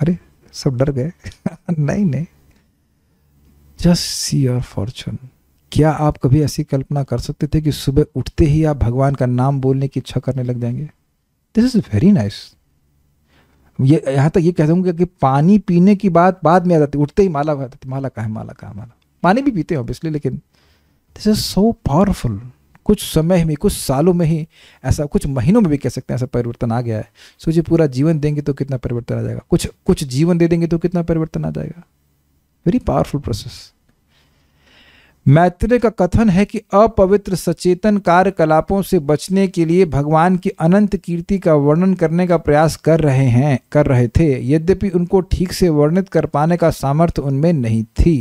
अरे सब डर गए नहीं नहीं जस्ट सी योर फॉर्चून क्या आप कभी ऐसी कल्पना कर सकते थे कि सुबह उठते ही आप भगवान का नाम बोलने की इच्छा करने लग जाएंगे दिस इज़ वेरी नाइस ये यहाँ तक ये कह दूंगा कि पानी पीने की बात बाद में आ जाती उठते ही माला जाती माला कहा है माला कहा माला पानी भी पीते हैं ऑब्वियसली लेकिन दिस इज़ सो पावरफुल कुछ समय में कुछ सालों में ही ऐसा कुछ महीनों में भी कह सकते हैं ऐसा परिवर्तन आ गया है सो जी पूरा जीवन देंगे तो कितना परिवर्तन आ जाएगा कुछ कुछ जीवन दे देंगे तो कितना परिवर्तन आ जाएगा वेरी पावरफुल प्रोसेस मैत्रेय का कथन है कि अपवित्र सचेतन कार्यकलापों से बचने के लिए भगवान की अनंत कीर्ति का वर्णन करने का प्रयास कर रहे हैं कर रहे थे यद्यपि उनको ठीक से वर्णित कर पाने का सामर्थ्य उनमें नहीं थी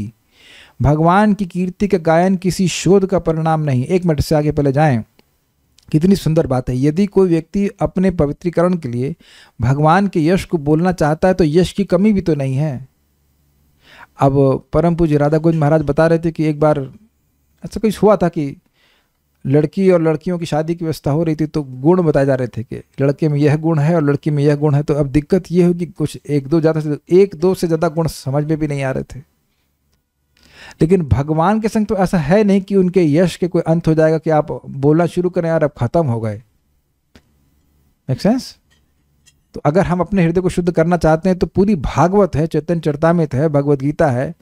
भगवान की कीर्ति का गायन किसी शोध का परिणाम नहीं एक मिनट से आगे पहले जाएं कितनी सुंदर बात है यदि कोई व्यक्ति अपने पवित्रीकरण के लिए भगवान के यश को बोलना चाहता है तो यश की कमी भी तो नहीं है अब परम पूज्य राधा गोविंद महाराज बता रहे थे कि एक बार ऐसा कुछ हुआ था कि लड़की और लड़कियों की शादी की व्यवस्था हो रही थी तो गुण बताए जा रहे थे कि लड़के में यह गुण है और लड़की में यह गुण है तो अब दिक्कत यह होगी कुछ एक दो ज़्यादा से एक दो से ज़्यादा गुण समझ में भी नहीं आ रहे थे लेकिन भगवान के संग तो ऐसा है नहीं कि उनके यश के कोई अंत हो जाएगा कि आप बोलना शुरू करें और अब खत्म हो गए मेक सेंस तो अगर हम अपने हृदय को शुद्ध करना चाहते हैं तो पूरी भागवत है चैतन्य चरतामित है भगवत गीता है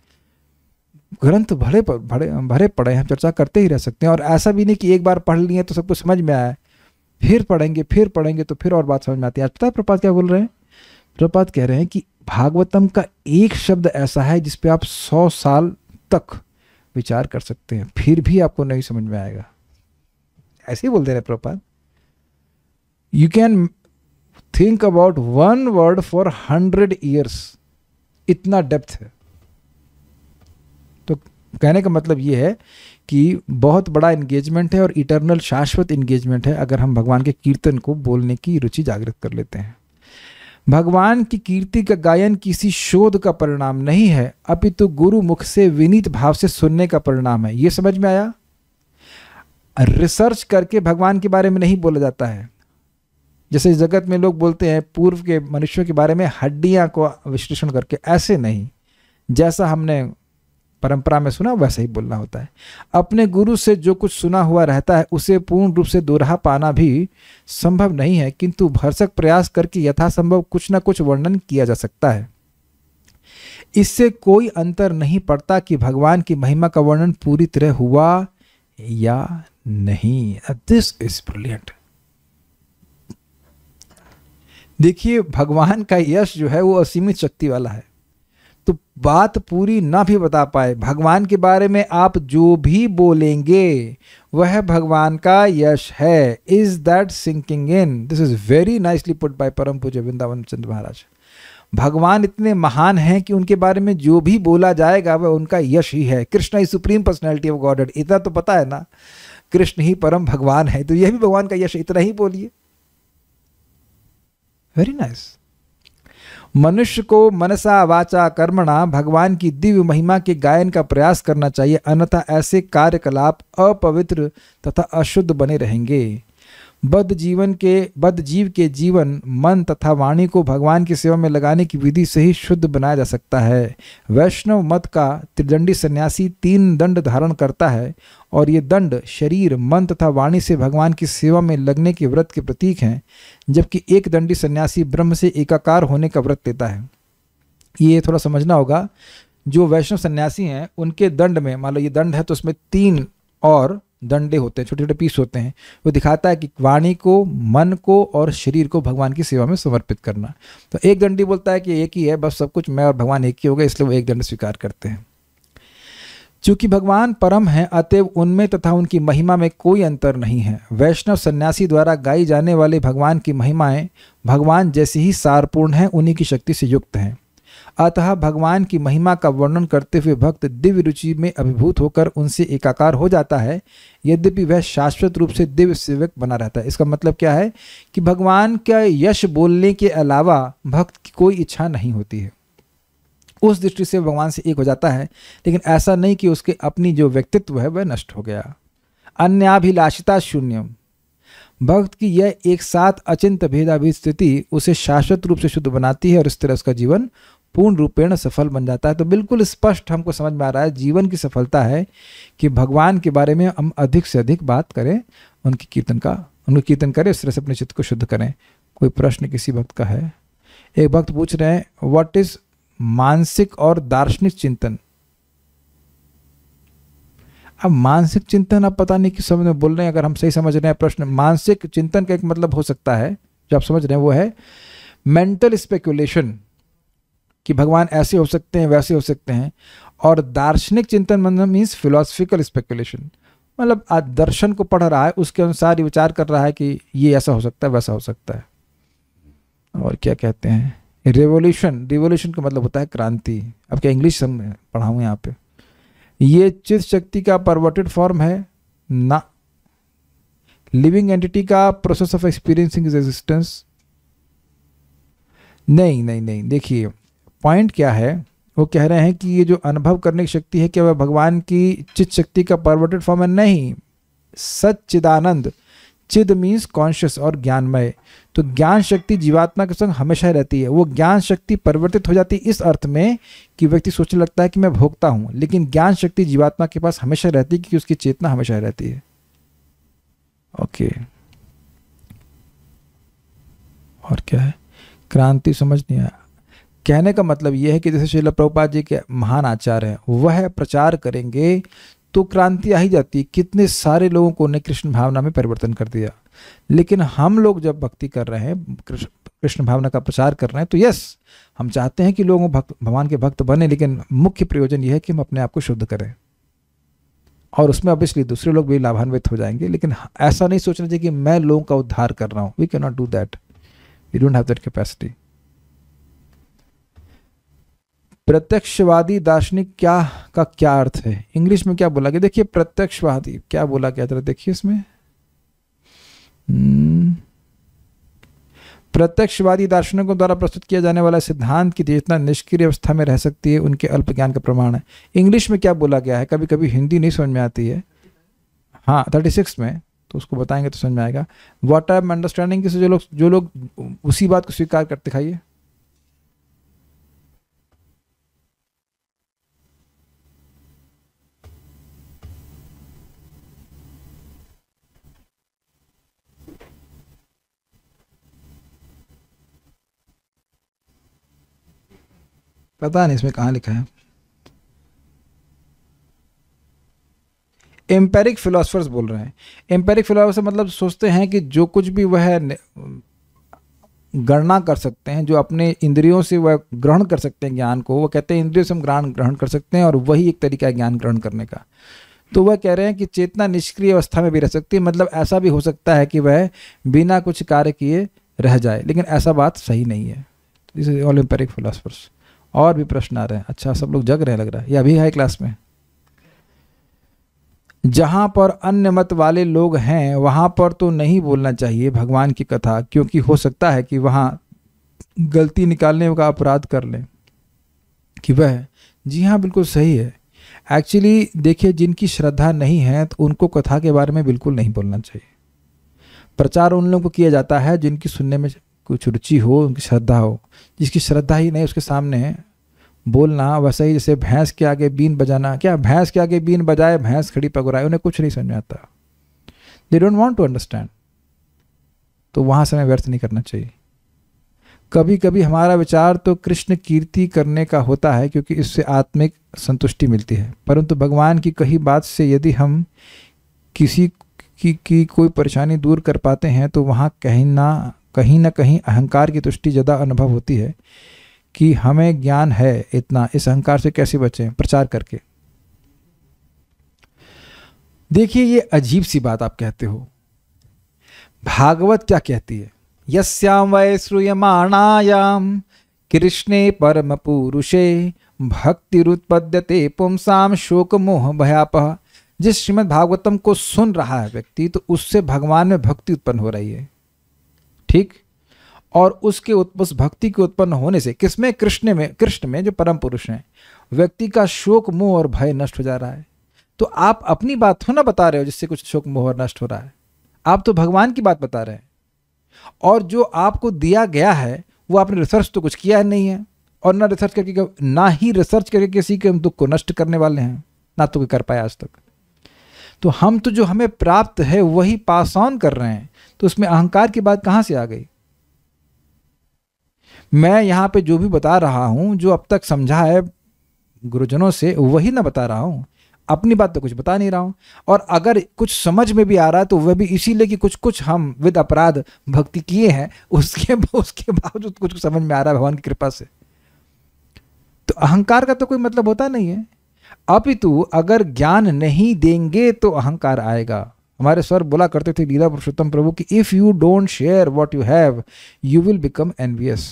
ग्रंथ भरे भरे भरे पड़े हम चर्चा करते ही रह सकते हैं और ऐसा भी नहीं कि एक बार पढ़ लिए तो सब कुछ समझ में आया फिर पढ़ेंगे फिर पढ़ेंगे तो फिर और बात समझ में आती है आज पता है प्रपात क्या बोल रहे हैं प्रपात कह रहे हैं कि भागवतम का एक शब्द ऐसा है जिसपे आप सौ साल तक विचार कर सकते हैं फिर भी आपको नहीं समझ में आएगा ऐसे ही बोलते रहे प्रपात you can think about one word for hundred years इतना डेप्थ है तो कहने का मतलब ये है कि बहुत बड़ा एंगेजमेंट है और इटरनल शाश्वत एंगेजमेंट है अगर हम भगवान के कीर्तन को बोलने की रुचि जागृत कर लेते हैं भगवान की कीर्ति का गायन किसी शोध का परिणाम नहीं है अपितु तो गुरु मुख से विनीत भाव से सुनने का परिणाम है ये समझ में आया रिसर्च करके भगवान के बारे में नहीं बोला जाता है जैसे इस जगत में लोग बोलते हैं पूर्व के मनुष्यों के बारे में हड्डियाँ को विश्लेषण करके ऐसे नहीं जैसा हमने परंपरा में सुना वैसे ही बोलना होता है अपने गुरु से जो कुछ सुना हुआ रहता है उसे पूर्ण रूप से दोहरा पाना भी संभव नहीं है किंतु भरसक प्रयास करके यथासंभव कुछ ना कुछ वर्णन किया जा सकता है इससे कोई अंतर नहीं पड़ता कि भगवान की महिमा का वर्णन पूरी तरह हुआ या नहीं दिस इज ब्रिलियंट देखिए भगवान का यश जो है वो असीमित शक्ति वाला है तो बात पूरी ना भी बता पाए भगवान के बारे में आप जो भी बोलेंगे वह भगवान का यश है is that sinking in this is very nicely put by परम पूज्य वृंदावन चंद्र महाराज भगवान इतने महान हैं कि उनके बारे में जो भी बोला जाएगा वह उनका यश ही है कृष्ण ही सुप्रीम पर्सनैलिटी ऑफ गॉड इतना तो पता है ना कृष्ण ही परम भगवान है तो यह भी भगवान का यश इतना ही बोलिए वेरी नाइस मनुष्य को मनसा वाचा कर्मणा भगवान की दिव्य महिमा के गायन का प्रयास करना चाहिए अन्यथा ऐसे कार्यकलाप अपवित्र तथा अशुद्ध बने रहेंगे बद्ध जीवन के बद्ध जीव के जीवन मन तथा वाणी को भगवान की सेवा में लगाने की विधि से ही शुद्ध बनाया जा सकता है वैष्णव मत का त्रिदंडी सन्यासी तीन दंड धारण करता है और ये दंड शरीर मन तथा वाणी से भगवान की सेवा में लगने के व्रत के प्रतीक हैं जबकि एक दंडी सन्यासी ब्रह्म से एकाकार होने का व्रत लेता है ये थोड़ा समझना होगा जो वैष्णव सन्यासी हैं उनके दंड में मान लो ये दंड है तो उसमें तीन और दंडे होते हैं छोटे छोटे पीस होते हैं वो दिखाता है कि वाणी को मन को और शरीर को भगवान की सेवा में समर्पित करना तो एक दंडी बोलता है कि एक ही है बस सब कुछ मैं और भगवान एक ही हो गए इसलिए वो एक दंड स्वीकार करते हैं चूंकि भगवान परम हैं अतएव उनमें तथा उनकी महिमा में कोई अंतर नहीं है वैष्णव सन्यासी द्वारा गाई जाने वाले भगवान की महिमाएं भगवान जैसी ही सारपूर्ण हैं उन्हीं की शक्ति से युक्त हैं अतः भगवान की महिमा का वर्णन करते हुए भक्त दिव्य रुचि में अभिभूत होकर उनसे एकाकार हो जाता है यद्यपि वह शाश्वत रूप से दिव्य सेवक बना रहता है इसका मतलब क्या है कि भगवान का यश बोलने के अलावा भक्त की कोई इच्छा नहीं होती है उस दृष्टि से भगवान से एक हो जाता है लेकिन ऐसा नहीं कि उसके अपनी जो व्यक्तित्व है वह नष्ट हो गया अन्याभिलाषिता शून्यम भक्त की यह एक साथ अचिंत भेदाभिद स्थिति उसे शाश्वत रूप से शुद्ध बनाती है और इस तरह उसका जीवन पूर्ण रूपेण सफल बन जाता है तो बिल्कुल स्पष्ट हमको समझ में आ रहा है जीवन की सफलता है कि भगवान के बारे में हम अधिक से अधिक बात करें उनके कीर्तन का उनके कीर्तन करें उस तरह से अपने चित्त को शुद्ध करें कोई प्रश्न किसी भक्त का है एक भक्त पूछ रहे हैं वट इज मानसिक और दार्शनिक चिंतन अब मानसिक चिंतन आप पता नहीं किस समझ में बोल रहे हैं अगर हम सही समझ रहे हैं प्रश्न मानसिक चिंतन का एक मतलब हो सकता है जो आप समझ रहे हैं वो है मेंटल स्पेकुलेशन कि भगवान ऐसे हो सकते हैं वैसे हो सकते हैं और दार्शनिक चिंतन मनन मीन्स फिलोसफिकल स्पेकुलेशन मतलब दर्शन को पढ़ रहा है उसके अनुसार विचार कर रहा है कि ये ऐसा हो सकता है वैसा हो सकता है और क्या कहते हैं रेवोल्यूशन रिवोल्यूशन का मतलब होता है क्रांति अब क्या इंग्लिश सब पढ़ाऊँ यहाँ पे ये चित शक्ति का परवर्टेड फॉर्म है ना लिविंग एंटिटी का process of experiencing is existence नहीं नहीं नहीं देखिए पॉइंट क्या है वो कह रहे हैं कि ये जो अनुभव करने की शक्ति है क्या वह भगवान की चित शक्ति का परवर्टेड फॉर्म है नहीं सच्चिदानंद चिद मीन्स कॉन्शियस और ज्ञानमय तो ज्ञान शक्ति जीवात्मा के संग हमेशा रहती है वो ज्ञान शक्ति परिवर्तित हो जाती है इस अर्थ में कि व्यक्ति सोचने लगता है कि मैं भोगता हूँ लेकिन ज्ञान शक्ति जीवात्मा के पास हमेशा रहती है क्योंकि उसकी चेतना हमेशा रहती है ओके और क्या है क्रांति समझ नहीं आया कहने का मतलब यह है कि जैसे शिल प्रभुपाद जी के महान आचार्य हैं वह प्रचार करेंगे तो क्रांति आ ही जाती है कितने सारे लोगों को उन्हें कृष्ण भावना में परिवर्तन कर दिया लेकिन हम लोग जब भक्ति कर रहे हैं कृष्ण भावना का प्रचार कर रहे हैं तो यस हम चाहते हैं कि लोग भक्त भगवान के भक्त बने लेकिन मुख्य प्रयोजन यह है कि हम अपने आप को शुद्ध करें और उसमें ऑब्वियसली दूसरे लोग भी लाभान्वित हो जाएंगे लेकिन ऐसा नहीं सोचना चाहिए कि मैं लोगों का उद्धार कर रहा हूँ we can not do that we don't have that capacity प्रत्यक्षवादी दार्शनिक क्या का क्या अर्थ है इंग्लिश में क्या बोला गया देखिए प्रत्यक्षवादी क्या बोला गया जरा देखिए इसमें हम्म। प्रत्यक्षवादी दार्शनिकों द्वारा प्रस्तुत किया जाने वाला सिद्धांत की चेतना निष्क्रिय अवस्था में रह सकती है उनके अल्प ज्ञान का प्रमाण है इंग्लिश में क्या बोला गया है कभी कभी हिंदी नहीं समझ में आती है हाँ थर्टी सिक्स में तो उसको बताएंगे तो समझ में आएगा वाट आर अंडरस्टैंडिंग से जो लोग जो लोग उसी बात को स्वीकार करते खाइए पता नहीं इसमें कहाँ लिखा है एम्पेरिक फिलोसफर्स बोल रहे हैं एम्पेरिक फिलोसफर मतलब सोचते हैं कि जो कुछ भी वह गणना कर सकते हैं जो अपने इंद्रियों से वह ग्रहण कर सकते हैं ज्ञान को वह कहते हैं इंद्रियों से हम ग्रहण ग्रहण कर सकते हैं और वही एक तरीका है ज्ञान ग्रहण करने का तो वह कह रहे हैं कि चेतना निष्क्रिय अवस्था में भी रह सकती है मतलब ऐसा भी हो सकता है कि वह बिना कुछ कार्य किए रह जाए लेकिन ऐसा बात सही नहीं है this is all empiric philosophers और भी प्रश्न आ रहे हैं अच्छा सब लोग जग रहे हैं लग रहा है ये अभी हाई क्लास में जहाँ पर अन्य मत वाले लोग हैं वहाँ पर तो नहीं बोलना चाहिए भगवान की कथा क्योंकि हो सकता है कि वहाँ गलती निकालने का अपराध कर लें कि वह जी हाँ बिल्कुल सही है एक्चुअली देखिए जिनकी श्रद्धा नहीं है तो उनको कथा के बारे में बिल्कुल नहीं बोलना चाहिए प्रचार उन लोगों को किया जाता है जिनकी सुनने में कुछ रुचि हो उनकी श्रद्धा हो जिसकी श्रद्धा ही नहीं उसके सामने बोलना वैसे ही जैसे भैंस के आगे बीन बजाना क्या भैंस के आगे बीन बजाए भैंस खड़ी पकड़ाए उन्हें कुछ नहीं समझ आता they don't want to understand तो वहाँ समय व्यर्थ नहीं करना चाहिए कभी कभी हमारा विचार तो कृष्ण कीर्ति करने का होता है क्योंकि इससे आत्मिक संतुष्टि मिलती है परंतु भगवान की कही बात से यदि हम किसी की, की कोई परेशानी दूर कर पाते हैं तो वहाँ कहना कहीं ना कहीं अहंकार की तुष्टि ज़्यादा अनुभव होती है कि हमें ज्ञान है इतना इस अहंकार से कैसे बचें प्रचार करके देखिए ये अजीब सी बात आप कहते हो भागवत क्या कहती है यश्याम वै श्रूयमाणायाम कृष्णे परम पुरुषे रुत्पद्यते पुमसाम शोक मोह भयापह जिस श्रीमद भागवतम को सुन रहा है व्यक्ति तो उससे भगवान में भक्ति उत्पन्न हो रही है ठीक और उसके उस भक्ति के उत्पन्न होने से किसमें कृष्ण में कृष्ण में जो परम पुरुष हैं व्यक्ति का शोक मोह और भय नष्ट हो जा रहा है तो आप अपनी बात थोड़ा बता रहे हो जिससे कुछ शोक मोह और नष्ट हो रहा है आप तो भगवान की बात बता रहे हैं और जो आपको दिया गया है वो आपने रिसर्च तो कुछ किया नहीं है और ना रिसर्च करके ना ही रिसर्च करके किसी के दुख को नष्ट करने वाले हैं ना तो कोई कर पाया आज तक तो हम तो जो हमें प्राप्त है वही पास ऑन कर रहे हैं तो उसमें अहंकार की बात कहाँ से आ गई मैं यहां पे जो भी बता रहा हूं जो अब तक समझा है गुरुजनों से वही ना बता रहा हूं अपनी बात तो कुछ बता नहीं रहा हूं और अगर कुछ समझ में भी आ रहा है तो वह भी इसीलिए कि कुछ कुछ हम विद अपराध भक्ति किए हैं उसके उसके बावजूद कुछ समझ में आ रहा है भगवान की कृपा से तो अहंकार का तो कोई मतलब होता नहीं है अपितु अगर ज्ञान नहीं देंगे तो अहंकार आएगा हमारे स्वर बोला करते थे लीला पुरुषोत्तम प्रभु कि if you don't share what you have you will become envious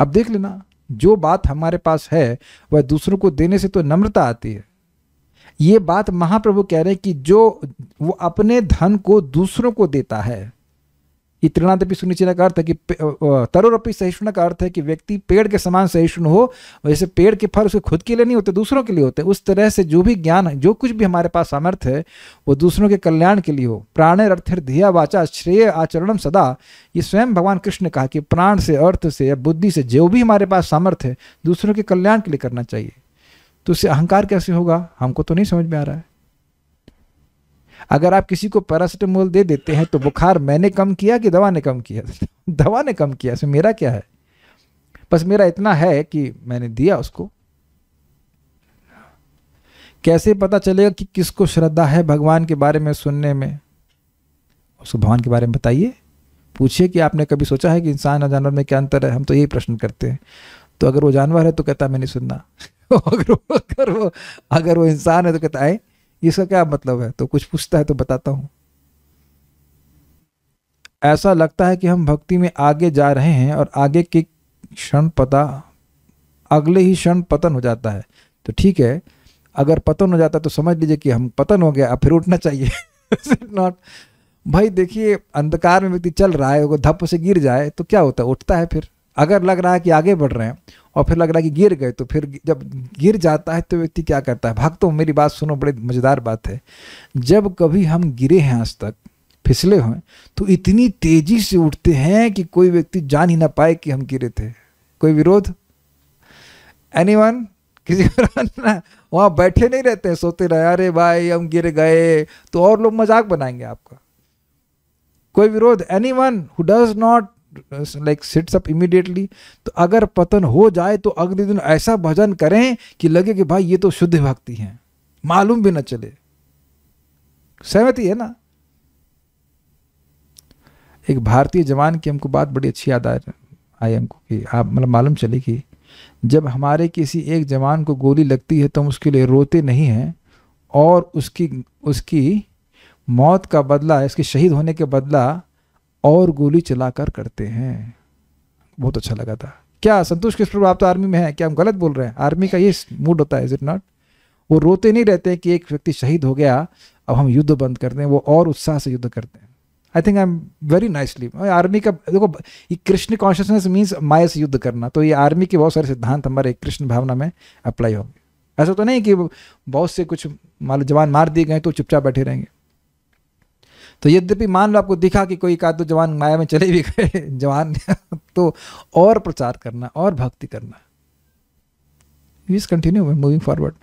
अब देख लेना जो बात हमारे पास है वह दूसरों को देने से तो नम्रता आती है ये बात महाप्रभु कह रहे हैं कि जो वो अपने धन को दूसरों को देता है ये सुनिश्चित का अर्थ है कि तरुरपि सहिष्णु का अर्थ है कि व्यक्ति पेड़ के समान सहिष्णु हो वैसे पेड़ के फल उसके खुद के लिए नहीं होते दूसरों के लिए होते तो उस तरह से जो भी ज्ञान जो कुछ भी हमारे पास सामर्थ्य है वो दूसरों के कल्याण के लिए हो प्राण अर्थ धिया वाचा श्रेय आचरणम सदा ये स्वयं भगवान कृष्ण ने कहा कि प्राण से अर्थ से या बुद्धि से जो भी हमारे पास सामर्थ्य है दूसरों के कल्याण के लिए करना चाहिए तो उससे अहंकार कैसे होगा हमको तो नहीं समझ में आ रहा है अगर आप किसी को पैरासीटामोल दे देते हैं तो बुखार मैंने कम किया कि दवा ने कम किया दवा ने कम किया इसमें मेरा क्या है बस मेरा इतना है कि मैंने दिया उसको कैसे पता चलेगा कि किसको श्रद्धा है भगवान के बारे में सुनने में उसको भगवान के बारे में बताइए पूछिए कि आपने कभी सोचा है कि इंसान और जानवर में क्या अंतर है हम तो यही प्रश्न करते हैं तो अगर वो जानवर है तो कहता है मैं नहीं सुनना अगर वो अगर वो अगर वो इंसान है तो कहता है इसका क्या मतलब है तो कुछ पूछता है तो बताता हूँ ऐसा लगता है कि हम भक्ति में आगे जा रहे हैं और आगे के क्षण पता अगले ही क्षण पतन हो जाता है तो ठीक है अगर पतन हो जाता है तो समझ लीजिए कि हम पतन हो गया अब फिर उठना चाहिए नॉट भाई देखिए अंधकार में व्यक्ति चल रहा है वो धप से गिर जाए तो क्या होता है उठता है फिर अगर लग रहा है कि आगे बढ़ रहे हैं और फिर लग रहा है कि गिर गए तो फिर जब गिर जाता है तो व्यक्ति क्या करता है भक्तों मेरी बात सुनो बड़ी मज़ेदार बात है जब कभी हम गिरे हैं आज तक फिसले हुए तो इतनी तेजी से उठते हैं कि कोई व्यक्ति जान ही ना पाए कि हम गिरे थे कोई विरोध एनी वन किसी ना वहां बैठे नहीं रहते हैं सोते रहे अरे भाई हम गिर गए तो और लोग मजाक बनाएंगे आपका कोई विरोध anyone who does not like sits up immediately तो अगर पतन हो जाए तो अगले दिन ऐसा भजन करें कि लगे कि भाई ये तो शुद्ध भक्ति है मालूम भी ना चले सहमति है ना एक भारतीय जवान की हमको बात बड़ी अच्छी याद आई हमको कि आप मतलब मालूम चले कि जब हमारे किसी एक जवान को गोली लगती है तो हम उसके लिए रोते नहीं हैं और उसकी उसकी मौत का बदला इसके शहीद होने के बदला और गोली चलाकर करते हैं बहुत अच्छा लगा था क्या संतोष किस प्रभाव तो आर्मी में है क्या हम गलत बोल रहे हैं आर्मी का ये मूड होता है इज इट नॉट वो रोते नहीं रहते कि एक व्यक्ति शहीद हो गया अब हम युद्ध बंद करते हैं वो और उत्साह से युद्ध करते हैं I think I am very nicely army का देखो ये कृष्ण कॉन्शियसनेस मीन्स माया से युद्ध करना तो ये आर्मी के बहुत सारे सिद्धांत हमारे कृष्ण भावना में अप्लाई होंगे ऐसा तो नहीं कि बहुत से कुछ मान लो जवान मार दिए गए तो चुपचाप बैठे रहेंगे तो यद्यपि मान लो आपको दिखा कि कोई एक जवान माया में चले भी गए जवान तो और प्रचार करना और भक्ति करना इज कंटिन्यू मूविंग फॉरवर्ड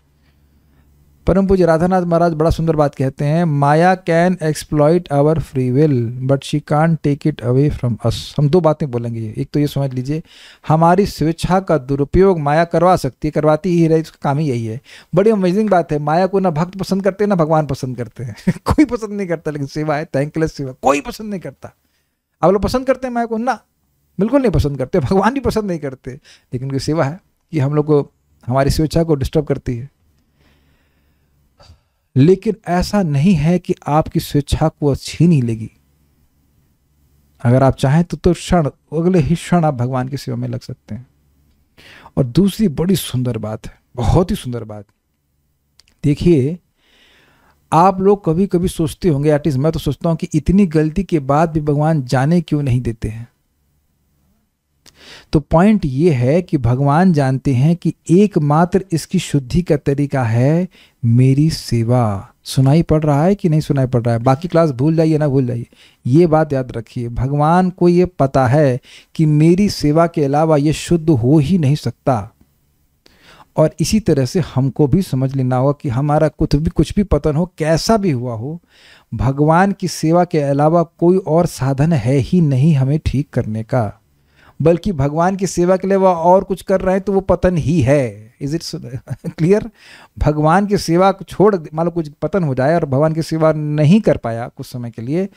परम पूज राधानाथ महाराज बड़ा सुंदर बात कहते हैं Maya can exploit our free will but she can't take it away from us हम दो बातें बोलेंगे एक तो ये समझ लीजिए हमारी स्वेच्छा का दुरुपयोग माया करवा सकती है करवाती ही रही उसका काम ही यही है बड़ी अमेजिंग बात है माया को ना भक्त पसंद करते हैं ना भगवान पसंद करते हैं कोई पसंद नहीं करता लेकिन सेवा है थैंकलेस सेवा कोई पसंद नहीं करता आप लोग पसंद करते हैं माया को ना बिल्कुल नहीं पसंद करते भगवान भी पसंद नहीं करते लेकिन उनकी सेवा है कि हम लोग को हमारी स्वेच्छा को डिस्टर्ब करती है लेकिन ऐसा नहीं है कि आपकी स्वेच्छा को अच्छी नहीं लेगी अगर आप चाहें तो तो क्षण अगले ही क्षण आप भगवान की सेवा में लग सकते हैं और दूसरी बड़ी सुंदर बात है बहुत ही सुंदर बात देखिए आप लोग कभी कभी सोचते होंगे आर्टिस्ट मैं तो सोचता हूं कि इतनी गलती के बाद भी भगवान जाने क्यों नहीं देते हैं तो पॉइंट ये है कि भगवान जानते हैं कि एकमात्र इसकी शुद्धि का तरीका है मेरी सेवा सुनाई पड़ रहा है कि नहीं सुनाई पड़ रहा है बाकी क्लास भूल जाइए ना भूल जाइए ये बात याद रखिए भगवान को ये पता है कि मेरी सेवा के अलावा ये शुद्ध हो ही नहीं सकता और इसी तरह से हमको भी समझ लेना होगा कि हमारा कुछ भी कुछ भी पतन हो कैसा भी हुआ हो भगवान की सेवा के अलावा कोई और साधन है ही नहीं हमें ठीक करने का बल्कि भगवान की सेवा के लिए वह और कुछ कर रहे हैं तो वो पतन ही है इज इट क्लियर भगवान की सेवा को छोड़ मान लो कुछ पतन हो जाए और भगवान की सेवा नहीं कर पाया कुछ समय के लिए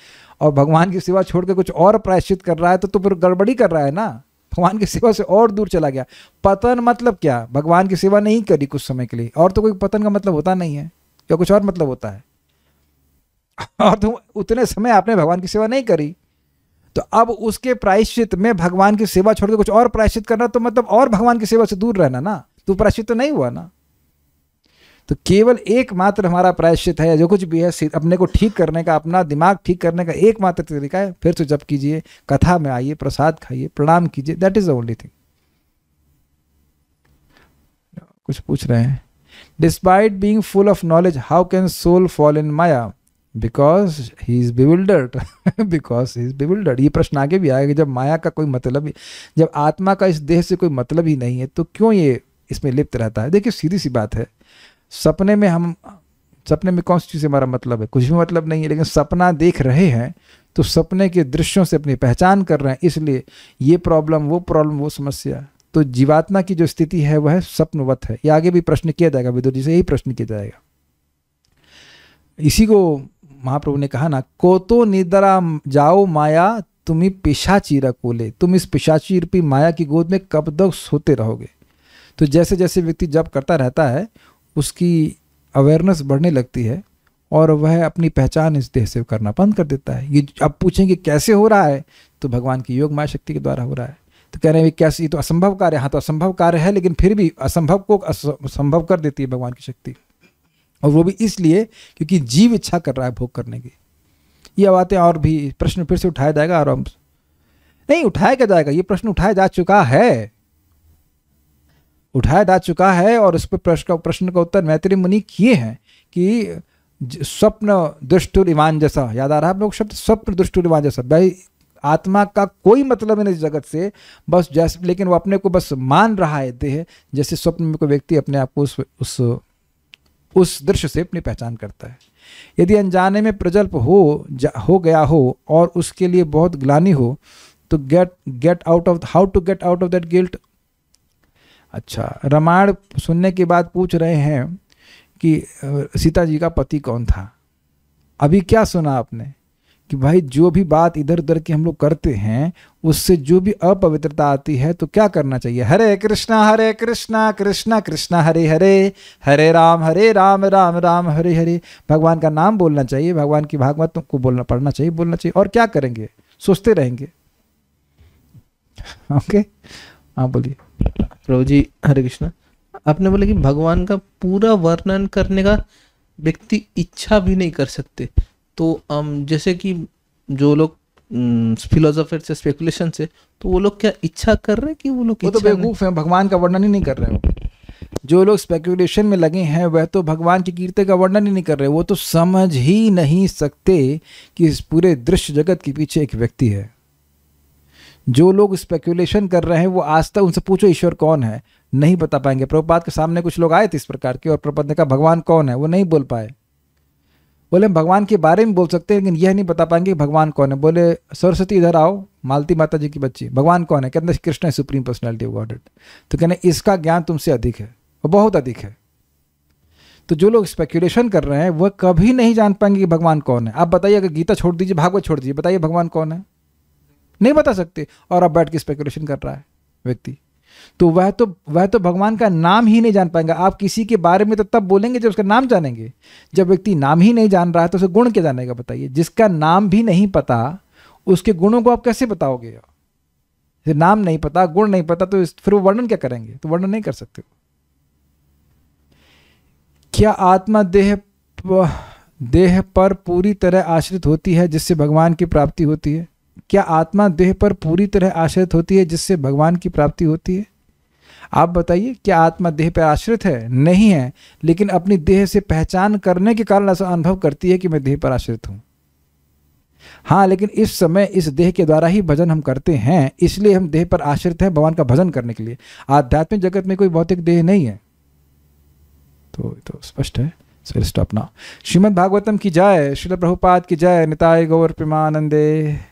और भगवान की सेवा छोड़ के कुछ और प्रायश्चित कर रहा है तो, तो फिर गड़बड़ी कर रहा है ना भगवान की सेवा से और दूर चला गया पतन मतलब क्या भगवान की सेवा नहीं करी कुछ समय के लिए और तो कोई पतन का मतलब होता नहीं है या कुछ और मतलब होता है और तो उतने समय आपने भगवान की सेवा नहीं करी तो अब उसके प्रायश्चित में भगवान की सेवा छोड़कर कुछ और प्रायश्चित करना तो मतलब और भगवान की सेवा से दूर रहना ना तो प्रायश्चित तो नहीं हुआ ना तो केवल एकमात्र हमारा प्रायश्चित है जो कुछ भी है अपने को ठीक करने का अपना दिमाग ठीक करने का एकमात्र तरीका है फिर से तो जब कीजिए कथा में आइए प्रसाद खाइए प्रणाम कीजिए that is the only thing कुछ पूछ रहे हैं despite being full of knowledge how can soul fall in Maya because he is bewildered because he is bewildered ये प्रश्न आगे भी आएगा जब माया का कोई मतलब ही जब आत्मा का इस देह से कोई मतलब ही नहीं है तो क्यों ये इसमें लिप्त रहता है देखिए सीधी सी बात है सपने में हम सपने में कौन सी चीज़ हमारा मतलब है कुछ भी मतलब नहीं है लेकिन सपना देख रहे हैं तो सपने के दृश्यों से अपनी पहचान कर रहे हैं इसलिए ये प्रॉब्लम वो प्रॉब्लम वो समस्या तो जीवात्मा की जो स्थिति है वह स्वप्नवत है ये आगे भी प्रश्न किया जाएगा विदुर जी से यही प्रश्न किया जाएगा इसी को महाप्रभु ने कहा ना को तो निद्रा जाओ माया तुम्ही पिशाचीरा ले तुम इस पिशाची रूपी माया की गोद में कब तक सोते रहोगे तो जैसे जैसे व्यक्ति जब करता रहता है उसकी अवेयरनेस बढ़ने लगती है और वह अपनी पहचान इस देह से करना बंद कर देता है ये अब पूछेंगे कैसे हो रहा है तो भगवान की योग माया शक्ति के द्वारा हो रहा है तो कह रहे हैं कैसे ये तो असंभव कार्य हाँ तो असंभव कार्य है लेकिन फिर भी असंभव को संभव कर देती है भगवान की शक्ति और वो भी इसलिए क्योंकि जीव इच्छा कर रहा है भोग करने की ये बातें और भी प्रश्न फिर से उठाया जाएगा आराम नहीं उठाया क्या जाएगा ये प्रश्न उठाया जा चुका है उठाया जा चुका है और उस पर प्रश्न का प्रश्न का उत्तर मैत्री मुनि किए हैं कि स्वप्न दुष्टुर ईमान जैसा याद आ रहा है आप लोग शब्द स्वप्न दुष्टुर ईमान जैसा भाई आत्मा का कोई मतलब नहीं इस जगत से बस जैसे लेकिन वो अपने को बस मान रहा है देह जैसे स्वप्न में कोई व्यक्ति अपने आप को उस उस उस दृश्य से अपनी पहचान करता है यदि अनजाने में प्रजल्प हो हो गया हो और उसके लिए बहुत ग्लानी हो तो get get out of how to get out of that guilt अच्छा रामायण सुनने के बाद पूछ रहे हैं कि सीता जी का पति कौन था अभी क्या सुना आपने कि भाई जो भी बात इधर उधर की हम लोग करते हैं उससे जो भी अपवित्रता आती है तो क्या करना चाहिए हरे कृष्णा हरे कृष्णा कृष्णा कृष्णा हरे हरे हरे राम हरे राम राम राम हरे हरे भगवान का नाम बोलना चाहिए भगवान की भागवत को बोलना पढ़ना चाहिए बोलना चाहिए और क्या करेंगे सोचते रहेंगे ओके हाँ बोलिए प्रभु जी हरे कृष्णा आपने बोला कि भगवान का पूरा वर्णन करने का व्यक्ति इच्छा भी नहीं कर सकते तो um, जैसे कि जो लोग फिलोसोफर um, से स्पेकुलेशन से तो वो लोग क्या इच्छा कर रहे हैं कि वो लोग वो तो बेवकूफ़ हैं भगवान का वर्णन ही नहीं कर रहे हैं जो लोग स्पेकुलेशन में लगे हैं वह तो भगवान की कीर्ति का वर्णन ही नहीं कर रहे वो तो समझ ही नहीं सकते कि इस पूरे दृश्य जगत के पीछे एक व्यक्ति है जो लोग स्पेकुलेशन कर रहे हैं वो आज तक उनसे पूछो ईश्वर कौन है नहीं बता पाएंगे प्रभुपाद के सामने कुछ लोग आए थे इस प्रकार के और प्रपद ने कहा भगवान कौन है वो नहीं बोल पाए बोले हम भगवान के बारे में बोल सकते हैं लेकिन यह नहीं बता पाएंगे भगवान कौन है बोले सरस्वती इधर आओ मालती माता जी की बच्ची भगवान कौन है कहते कृष्ण है सुप्रीम पर्सनैलिटी ऑफ गॉड तो कहने इसका ज्ञान तुमसे अधिक है और बहुत अधिक है तो जो लोग स्पेक्यूलेशन कर रहे हैं वह कभी नहीं जान पाएंगे कि भगवान कौन है आप बताइए अगर गीता छोड़ दीजिए भागवत छोड़ दीजिए बताइए भगवान कौन है नहीं बता सकते और आप बैठ के स्पेकुलेशन कर रहा है व्यक्ति तो वह तो वह तो भगवान का नाम ही नहीं जान पाएंगे आप किसी के बारे में तो तब बोलेंगे जब उसका नाम जानेंगे जब व्यक्ति नाम ही नहीं जान रहा है तो उसे गुण क्या जानेगा बताइए जिसका नाम भी नहीं पता उसके गुणों को आप कैसे बताओगे नाम नहीं पता गुण नहीं पता तो फिर वो वर्णन क्या करेंगे तो वर्णन नहीं कर सकते क्या आत्मा देह देह पर पूरी तरह आश्रित होती है जिससे भगवान की प्राप्ति होती है क्या आत्मा देह पर पूरी तरह आश्रित होती है जिससे भगवान की प्राप्ति होती है आप बताइए क्या आत्मा देह पर आश्रित है नहीं है लेकिन अपनी देह से पहचान करने के कारण ऐसा अनुभव करती है कि मैं देह पर आश्रित हूँ हाँ लेकिन इस समय इस देह के द्वारा ही भजन हम करते हैं इसलिए हम देह पर आश्रित हैं भगवान का भजन करने के लिए आध्यात्मिक जगत में कोई भौतिक देह नहीं है तो तो स्पष्ट है सर स्टॉप ना श्रीमद भागवतम की जाय श्रील प्रभुपाद की जय निताय गौर प्रेमानंदे